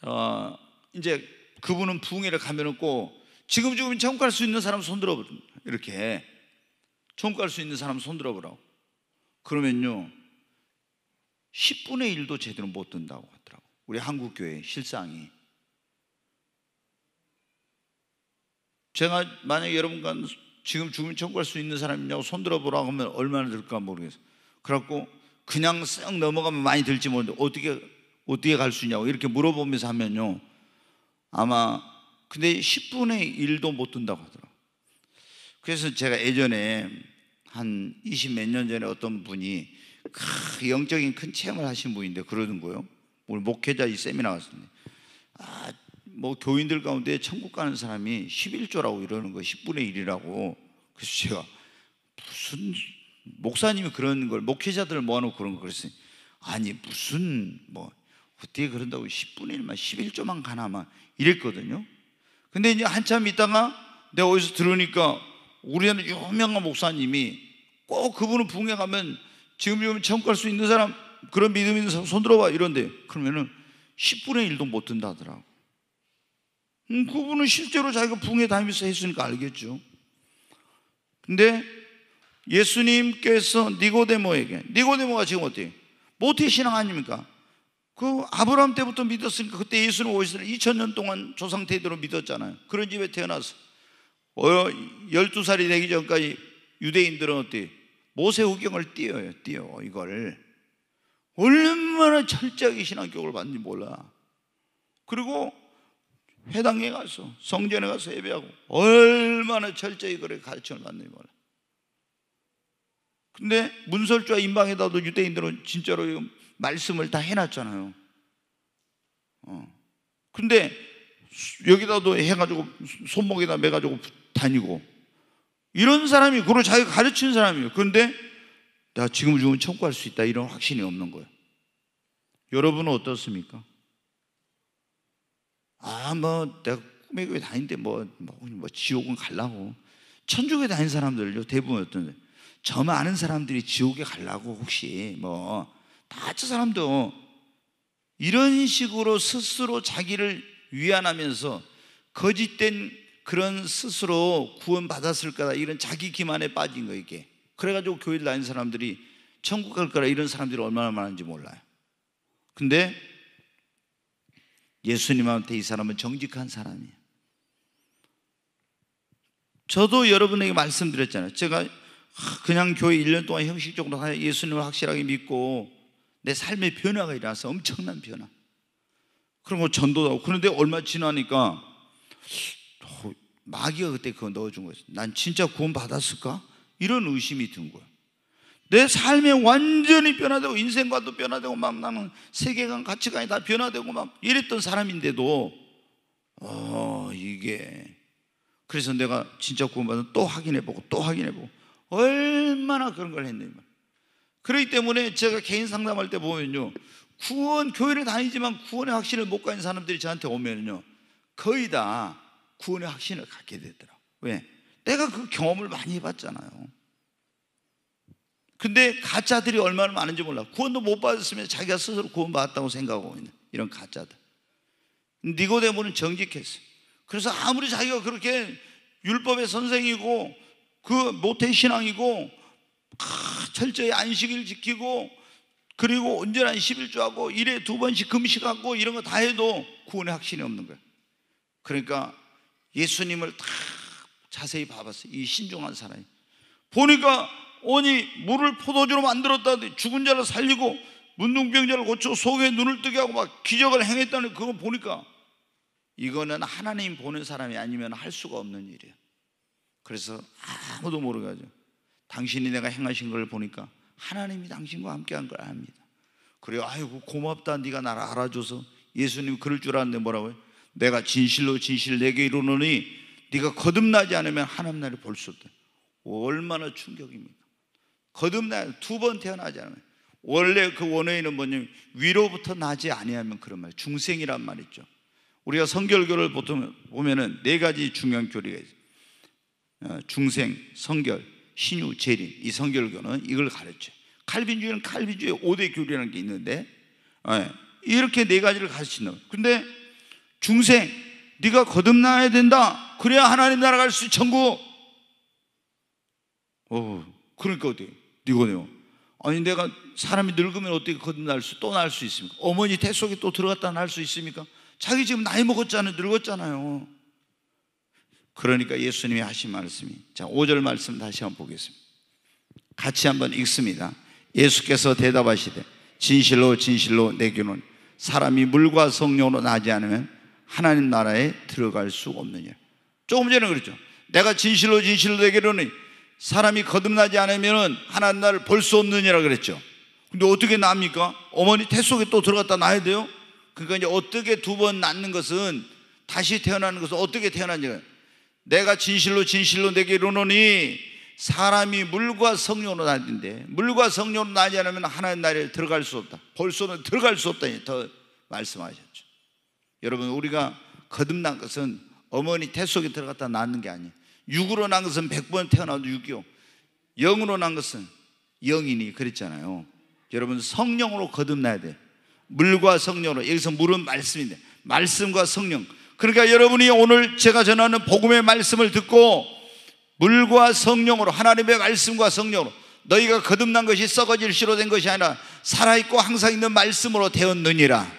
Speaker 1: 어, 이제 그분은 부흥회를 가면은 꼭 지금 지금 천국 갈수 있는 사람 손들어 보라 이렇게 천국 갈수 있는 사람 손들어 보라고 그러면요 10분의 1도 제대로 못 든다고 하더라고 우리 한국 교회 실상이 제가 만약 여러분과 지금 죽음 청구할 수 있는 사람 이냐고 손들어 보라고 하면 얼마나 들까 모르겠어. 그래고 그냥 쓱 넘어가면 많이 들지 모르는데 어떻게 어떻게 갈 수 있냐고 이렇게 물어보면서 하면요. 아마 근데 10분의 1도 못 든다고 하더라. 그래서 제가 예전에 한20몇년 전에 어떤 분이 크, 영적인 큰 체험을 하신 분인데 그러는 거예요. 오늘 목회자 이 세미나 갔었는데 아, 뭐 교인들 가운데 천국 가는 사람이 11조라고 이러는 거 10분의 1이라고 그래서 제가 무슨 목사님이 그런 걸 목회자들 모아놓고 그런 거 그랬어요 아니 무슨 뭐 어떻게 그런다고 10분의 1만 11조만 가나마 이랬거든요 근데 이제 한참 있다가 내가 어디서 들으니까 우리나라 유명한 목사님이 꼭 그분을 붕에 가면 지금 이면 처음 갈수 있는 사람 그런 믿음 있는 사람 손들어 봐 이런데 그러면은 10분의 1도 못 든다더라고 음, 그분은 실제로 자기가 붕에 다니면서 했으니까 알겠죠. 근데 예수님께서 니고데모에게 니고데모가 지금 어때요? 모태 신앙 아닙니까? 그 아브라함 때부터 믿었으니까 그때 예수는 오셨으나 2000년 동안 조상 태대로 믿었잖아요. 그런 집에 태어나서 12살이 어, 되기 전까지 유대인들은 어때? 모세 우경을 띄어요. 띄어 이걸. 얼마나 철저하게 신앙교육을 받는지 몰라. 그리고 회당에 가서 성전에 가서 예배하고 얼마나 철저히 그렇게 가르침을 받는지 몰라. 근데 문설주와 인방에다도 유대인들은 진짜로 말씀을 다 해놨잖아요. 어. 근데 여기다도 해가지고 손목에다 매가지고 다니고 이런 사람이 그걸 자기가 가르친 사람이에요. 그런데 나 지금 죽으면 천국 갈수 있다 이런 확신이 없는 거예요. 여러분은 어떻습니까? 아, 뭐, 내가 꿈의 교회 다닌데 뭐, 뭐, 뭐 지옥은 갈라고. 천주교에 다닌 사람들요, 대부분 이었던데 저만 아는 사람들이 지옥에 갈라고 혹시 뭐, 다저 사람도 이런 식으로 스스로 자기를 위안하면서 거짓된 그런 스스로 구원받았을 까다 이런 자기 기만에 빠진 거 이게. 그래가지고 교회를 다닌 사람들이 천국 갈 거라 이런 사람들이 얼마나 많은지 몰라요. 근데 예수님한테 이 사람은 정직한 사람이에요. 저도 여러분에게 말씀드렸잖아요. 제가 그냥 교회 1년 동안 형식적으로 예수님을 확실하게 믿고 내 삶의 변화가 일어나서 엄청난 변화. 그런 거 전도도 하고. 그런데 얼마 지나니까 어, 마귀가 그때 그거 넣어준 거예난 진짜 구원 받았을까? 이런 의심이 든거예 내 삶이 완전히 변화되고 인생과도 변화되고 막 나는 세계관 가치관이 다 변화되고 막 이랬던 사람인데도 어 이게 그래서 내가 진짜 구원받은 또 확인해보고 또 확인해보고 얼마나 그런 걸 했는지 그렇기 때문에 제가 개인 상담할 때 보면요 구원 교회를 다니지만 구원의 확신을 못 가진 사람들이 저한테 오면요 거의 다 구원의 확신을 갖게 되더라 왜? 내가 그 경험을 많이 해봤잖아요 근데 가짜들이 얼마나 많은지 몰라. 구원도 못 받았으면 자기가 스스로 구원받았다고 생각하고 있는 이런 가짜들. 니고데모는 정직했어 그래서 아무리 자기가 그렇게 율법의 선생이고 그 모태 신앙이고 아, 철저히 안식일 지키고 그리고 온전한 11조하고 일에 두 번씩 금식하고 이런 거 다 해도 구원의 확신이 없는 거야. 그러니까 예수님을 딱 자세히 봐봤어이 신중한 사람이. 보니까 오니 물을 포도주로 만들었다는데 죽은 자를 살리고 문둥병자를 고쳐 속에 눈을 뜨게 하고 막 기적을 행했다는 그거 보니까 이거는 하나님 보낸 사람이 아니면 할 수가 없는 일이에요. 그래서 아무도 모르게하죠 당신이 내가 행하신 걸 보니까 하나님이 당신과 함께한 걸 압니다. 그래, 요 아이고 고맙다. 네가 나를 알아줘서 예수님 그럴 줄 알았는데 뭐라고요? 내가 진실로 진실 내게 이루느니 네가 거듭나지 않으면 하나님 나를 볼 수 없다. 얼마나 충격입니다 거듭나 야두 번 태어나지 않으면 원래 그 원어에는 뭐냐면 위로부터 나지 아니하면 그런 말 중생이란 말이죠. 우리가 성결교를 보통 보면은 네 가지 중요한 교리가 있어요. 어, 중생, 성결, 신유, 재림. 이 성결교는 이걸 가르쳐. 요 칼빈주의는 칼빈주의 5대 교리라는 게 있는데 어, 이렇게 네 가지를 가르치는 거예요. 근데 중생, 네가 거듭나야 된다. 그래야 하나님 나라 갈 수있 천국. 어, 그러니까 어때요? 니고데모. 아니 내가 사람이 늙으면 어떻게 거듭날 수, 또 날 수 있습니까? 어머니 태 속에 또 들어갔다 날 수 있습니까? 자기 지금 나이 먹었잖아요. 늙었잖아요. 그러니까 예수님이 하신 말씀이 자, 5절 말씀 다시 한번 보겠습니다. 같이 한번 읽습니다. 예수께서 대답하시되 진실로 진실로 내게는 사람이 물과 성령으로 나지 않으면 하나님 나라에 들어갈 수 없느냐. 조금 전에 그랬죠. 내가 진실로 진실로 내게는 사람이 거듭나지 않으면 하나님 나를 볼수 없느니라 그랬죠. 근데 어떻게 납니까? 어머니 태 속에 또 들어갔다 나야 돼요? 그러니까 이제 어떻게 두 번 낳는 것은 다시 태어나는 것은 어떻게 태어나는 내가 진실로 진실로 내게 이르노니 사람이 물과 성령으로 나는데 물과 성령으로 나지 않으면 하나님 나라에 들어갈 수 없다. 볼 수는 들어갈 수없다더 말씀하셨죠. 여러분 우리가 거듭난 것은 어머니 태 속에 들어갔다 낳는 게 아니에요. 육으로 난 것은 1 0 0번 태어나도 육이요. 영으로 난 것은 영이니 그랬잖아요. 여러분 성령으로 거듭나야 돼. 물과 성령으로. 여기서 물은 말씀인데 말씀과 성령. 그러니까 여러분이 오늘 제가 전하는 복음의 말씀을 듣고 물과 성령으로 하나님의 말씀과 성령으로 너희가 거듭난 것이 썩어질 시로 된 것이 아니라 살아있고 항상 있는 말씀으로 되었느니라.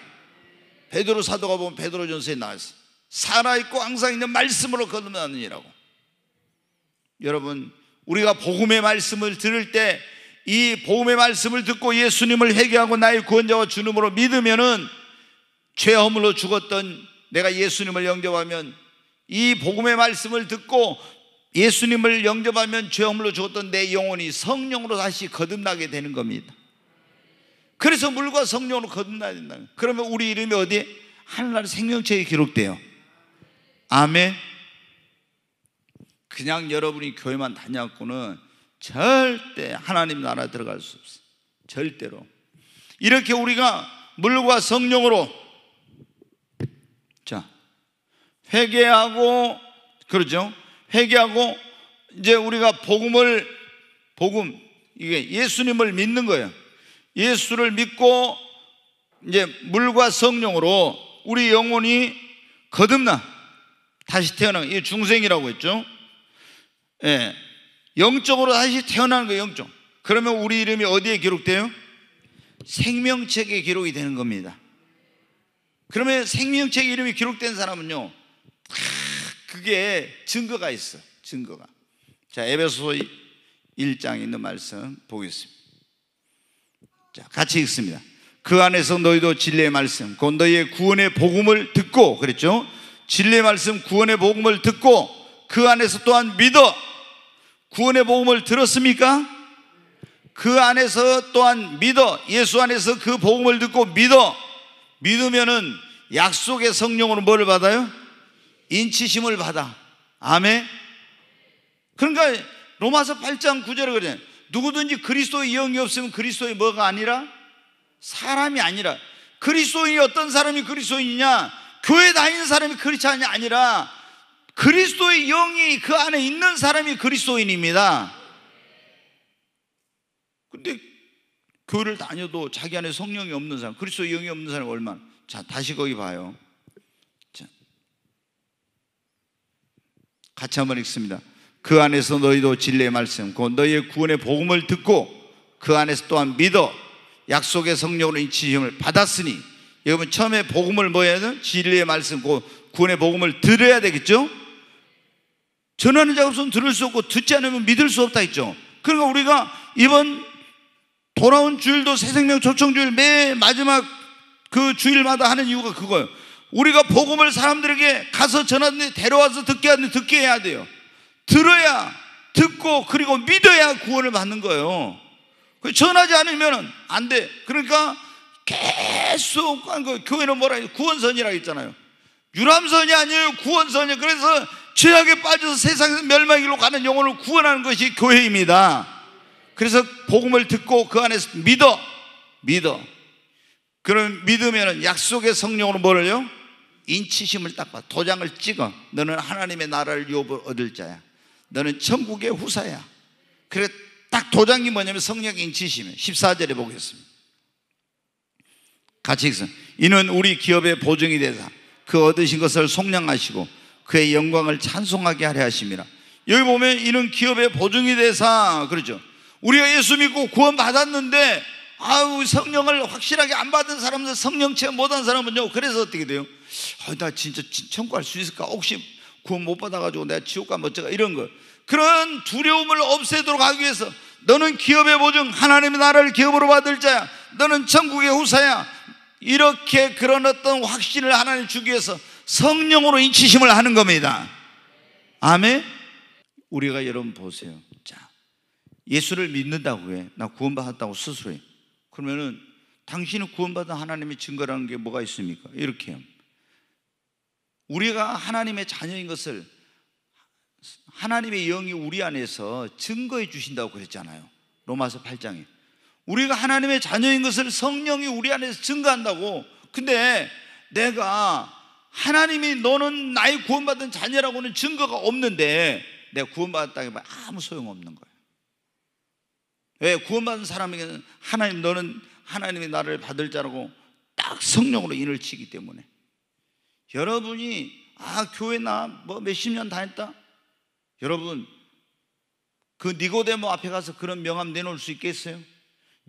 Speaker 1: 베드로 사도가 보면 베드로전서에 나와 있어. 살아있고 항상 있는 말씀으로 거듭났느니라고. 여러분, 우리가 복음의 말씀을 들을 때 이 복음의 말씀을 듣고 예수님을 회개하고 나의 구원자와 주님으로 믿으면은 죄허물로 죽었던 내가 예수님을 영접하면 이 복음의 말씀을 듣고 예수님을 영접하면 죄허물로 죽었던 내 영혼이 성령으로 다시 거듭나게 되는 겁니다. 그래서 물과 성령으로 거듭나야 된다. 그러면 우리 이름이 어디에? 하늘나라 생명체에 기록돼요. 아멘. 그냥 여러분이 교회만 다녔고는 절대 하나님 나라 에 들어갈 수 없어요. 절대로. 이렇게 우리가 물과 성령으로 자 회개하고 그러죠. 회개하고 이제 우리가 복음을 복음 이게 예수님을 믿는 거예요. 예수를 믿고 이제 물과 성령으로 우리 영혼이 거듭나 다시 태어나 이 중생이라고 했죠. 예. 영적으로 다시 태어난 거예요, 영적. 그러면 우리 이름이 어디에 기록돼요? 생명책에 기록이 되는 겁니다. 그러면 생명책 이름이 기록된 사람은요, 그게 증거가 있어, 증거가. 자, 에베소 1장에 있는 말씀 보겠습니다. 자, 같이 읽습니다. 그 안에서 너희도 진리의 말씀, 곧 너희의 구원의 복음을 듣고, 그랬죠? 진리의 말씀, 구원의 복음을 듣고, 그 안에서 또한 믿어 구원의 복음을 들었습니까? 그 안에서 또한 믿어 예수 안에서 그 복음을 듣고 믿어 믿으면은 약속의 성령으로 뭘 받아요? 인치심을 받아 아멘 그러니까 로마서 8장 9절에 그래 누구든지 그리스도의 영이 없으면 그리스도의 뭐가 아니라 사람이 아니라 그리스도인이 어떤 사람이 그리스도인이냐 교회 다니는 사람이 그리스도인 아니라 그리스도의 영이 그 안에 있는 사람이 그리스도인입니다. 근데 교회를 다녀도 자기 안에 성령이 없는 사람, 그리스도의 영이 없는 사람이 얼마나. 자, 다시 거기 봐요. 자. 같이 한번 읽습니다. 그 안에서 너희도 진리의 말씀, 곧 너희의 구원의 복음을 듣고 그 안에서 또한 믿어 약속의 성령으로 인치심을 받았으니 여러분 처음에 복음을 뭐해야 되는 진리의 말씀, 곧 구원의 복음을 들어야 되겠죠? 전하는 자가 없으면 들을 수 없고 듣지 않으면 믿을 수 없다 했죠. 그러니까 우리가 이번 돌아온 주일도 새생명 초청주일 매 마지막 그 주일마다 하는 이유가 그거예요. 우리가 복음을 사람들에게 가서 전하는데 데려와서 듣게 하는 듣게 해야 돼요. 들어야 듣고 그리고 믿어야 구원을 받는 거예요. 그 전하지 않으면 안 돼. 그러니까 계속 교회는 뭐라 해요? 구원선이라고 했잖아요. 유람선이 아니에요. 구원선이에요. 그래서 죄악에 빠져서 세상에서 멸망의 길로 가는 영혼을 구원하는 것이 교회입니다. 그래서 복음을 듣고 그 안에서 믿어, 믿어. 그럼 믿으면 약속의 성령으로 뭐를요? 인치심을 딱 봐. 도장을 찍어. 너는 하나님의 나라를 유업을 얻을 자야. 너는 천국의 후사야. 그래 딱 도장이 뭐냐면 성령 인치심이에요. 14절에 보겠습니다. 같이 읽습니다. 이는 우리 기업의 보증이 되사 그 얻으신 것을 속량하시고 그의 영광을 찬송하게 하려 하심이라. 여기 보면 이는 기업의 보증이 되사 그러죠. 우리가 예수 믿고 구원 받았는데 아우 성령을 확실하게 안 받은 사람들 성령 체험 못한 사람은요. 그래서 어떻게 돼요? 아, 나 진짜 청구할 수 있을까? 혹시 구원 못 받아가지고 내가 지옥 가면 어쩌까 이런 거. 그런 두려움을 없애도록 하기 위해서 너는 기업의 보증 하나님의 나를 기업으로 받을 자야. 너는 천국의 후사야. 이렇게 그런 어떤 확신을 하나님 주기 위해서 성령으로 인치심을 하는 겁니다. 아멘. 우리가 여러분 보세요. 자, 예수를 믿는다고 해. 나 구원받았다고 스스로 해. 그러면은 당신은 구원받은 하나님의 증거라는 게 뭐가 있습니까? 이렇게 해요. 우리가 하나님의 자녀인 것을 하나님의 영이 우리 안에서 증거해 주신다고 그랬잖아요. 로마서 8장에. 우리가 하나님의 자녀인 것을 성령이 우리 안에서 증거한다고. 근데 내가 하나님이 너는 나의 구원받은 자녀라고는 증거가 없는데 내가 구원받았다는 게 뭐 아무 소용없는 거예요. 왜 구원받은 사람에게는 하나님 너는 하나님이 나를 받을 자라고 딱 성령으로 인을 치기 때문에 여러분이 아 교회 나 뭐 몇십 년 다녔다 여러분 그 니고데모 앞에 가서 그런 명함 내놓을 수 있겠어요?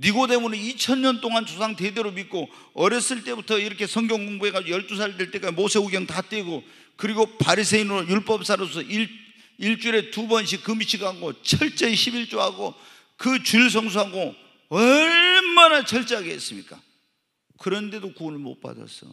Speaker 1: 니고데모는 2000년 동안 조상 대대로 믿고 어렸을 때부터 이렇게 성경 공부해 가지고 12살 될 때까지 모세우경다 떼고 그리고 바리새인으로 율법사로서 일, 일주일에 두 번씩 금식하고 철저히 11조하고 그 주일 성수하고 얼마나 철저하게 했습니까? 그런데도 구원을 못 받았어.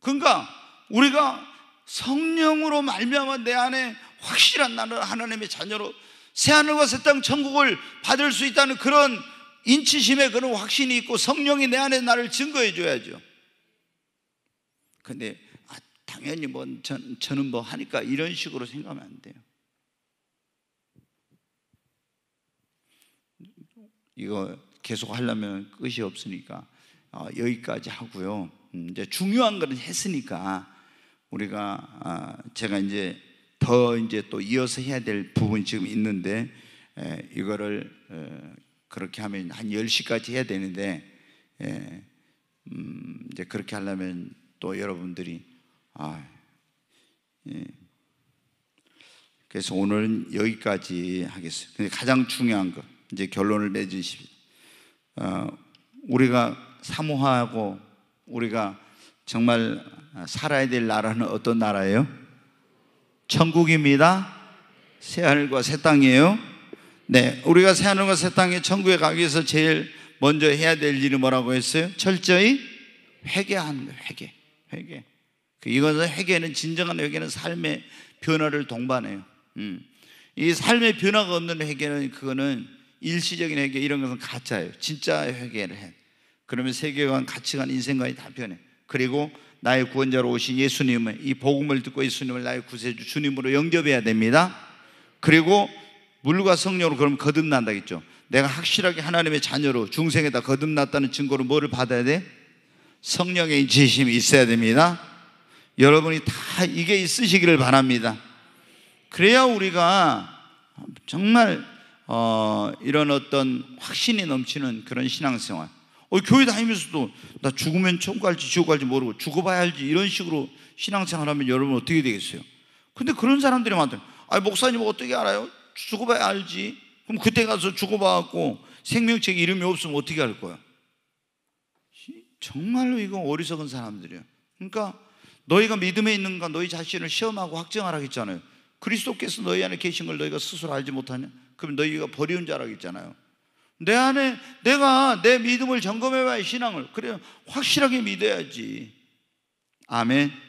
Speaker 1: 그러니까 우리가 성령으로 말미암아 내 안에 확실한 나는 하나님의 자녀로 새하늘과 새 땅 천국을 받을 수 있다는 그런 인치심에 그런 확신이 있고 성령이 내 안에 나를 증거해 줘야죠. 근데 아, 당연히 뭐 전, 저는 뭐 하니까 이런 식으로 생각하면 안 돼요. 이거 계속 하려면 끝이 없으니까 어, 여기까지 하고요. 음, 이제 중요한 거는 했으니까 우리가 아, 제가 이제 더 이제 또 이어서 해야 될 부분이 지금 있는데 에, 이거를 에, 어, 그렇게 하면 한 10시까지 해야 되는데 에, 음, 이제 그렇게 하려면 또 여러분들이 아, 예. 그래서 오늘은 여기까지 하겠습니다. 근데 가장 중요한 거 이제 결론을 내주십시오. 어, 우리가 사모하고 우리가 정말 살아야 될 나라는 어떤 나라예요? 천국입니다. 새 하늘과 새 땅이에요. 네, 우리가 새 하늘과 새 땅에 천국에 가기 위해서 제일 먼저 해야 될 일이 뭐라고 했어요? 철저히 회개하는 거예요. 회개, 회개. 그 이것은 회개는 진정한 회개는 삶의 변화를 동반해요. 음. 이 삶의 변화가 없는 회개는 그거는 일시적인 회개 이런 것은 가짜예요. 진짜 회개를 해. 그러면 세계관, 가치관, 인생관이 다 변해. 그리고 나의 구원자로 오신 예수님을 이 복음을 듣고 예수님을 나의 구세주 주님으로 영접해야 됩니다. 그리고 물과 성령으로 그럼 거듭난다겠죠. 내가 확실하게 하나님의 자녀로 중생에다 거듭났다는 증거로 뭐를 받아야 돼? 성령의 인심이 있어야 됩니다. 여러분이 다 이게 있으시기를 바랍니다. 그래야 우리가 정말 어, 이런 어떤 확신이 넘치는 그런 신앙생활. 어, 교회 다니면서도 나 죽으면 천국 갈지 지옥 갈지 모르고 죽어봐야 할지 이런 식으로 신앙생활 하면 여러분 어떻게 되겠어요? 근데 그런 사람들이 많다. 아, 목사님 뭐 어떻게 알아요? 죽어봐야 알지. 그럼 그때 가서 죽어봐갖고 생명책 이름이 없으면 어떻게 할 거야? 정말로 이건 어리석은 사람들이야. 그러니까 너희가 믿음에 있는가 너희 자신을 시험하고 확증하라 했잖아요. 그리스도께서 너희 안에 계신 걸 너희가 스스로 알지 못하냐? 그럼 너희가 버리운 자라 했잖아요. 내 안에 내가 내 믿음을 점검해 봐야 신앙을 그래 확실하게 믿어야지. 아멘.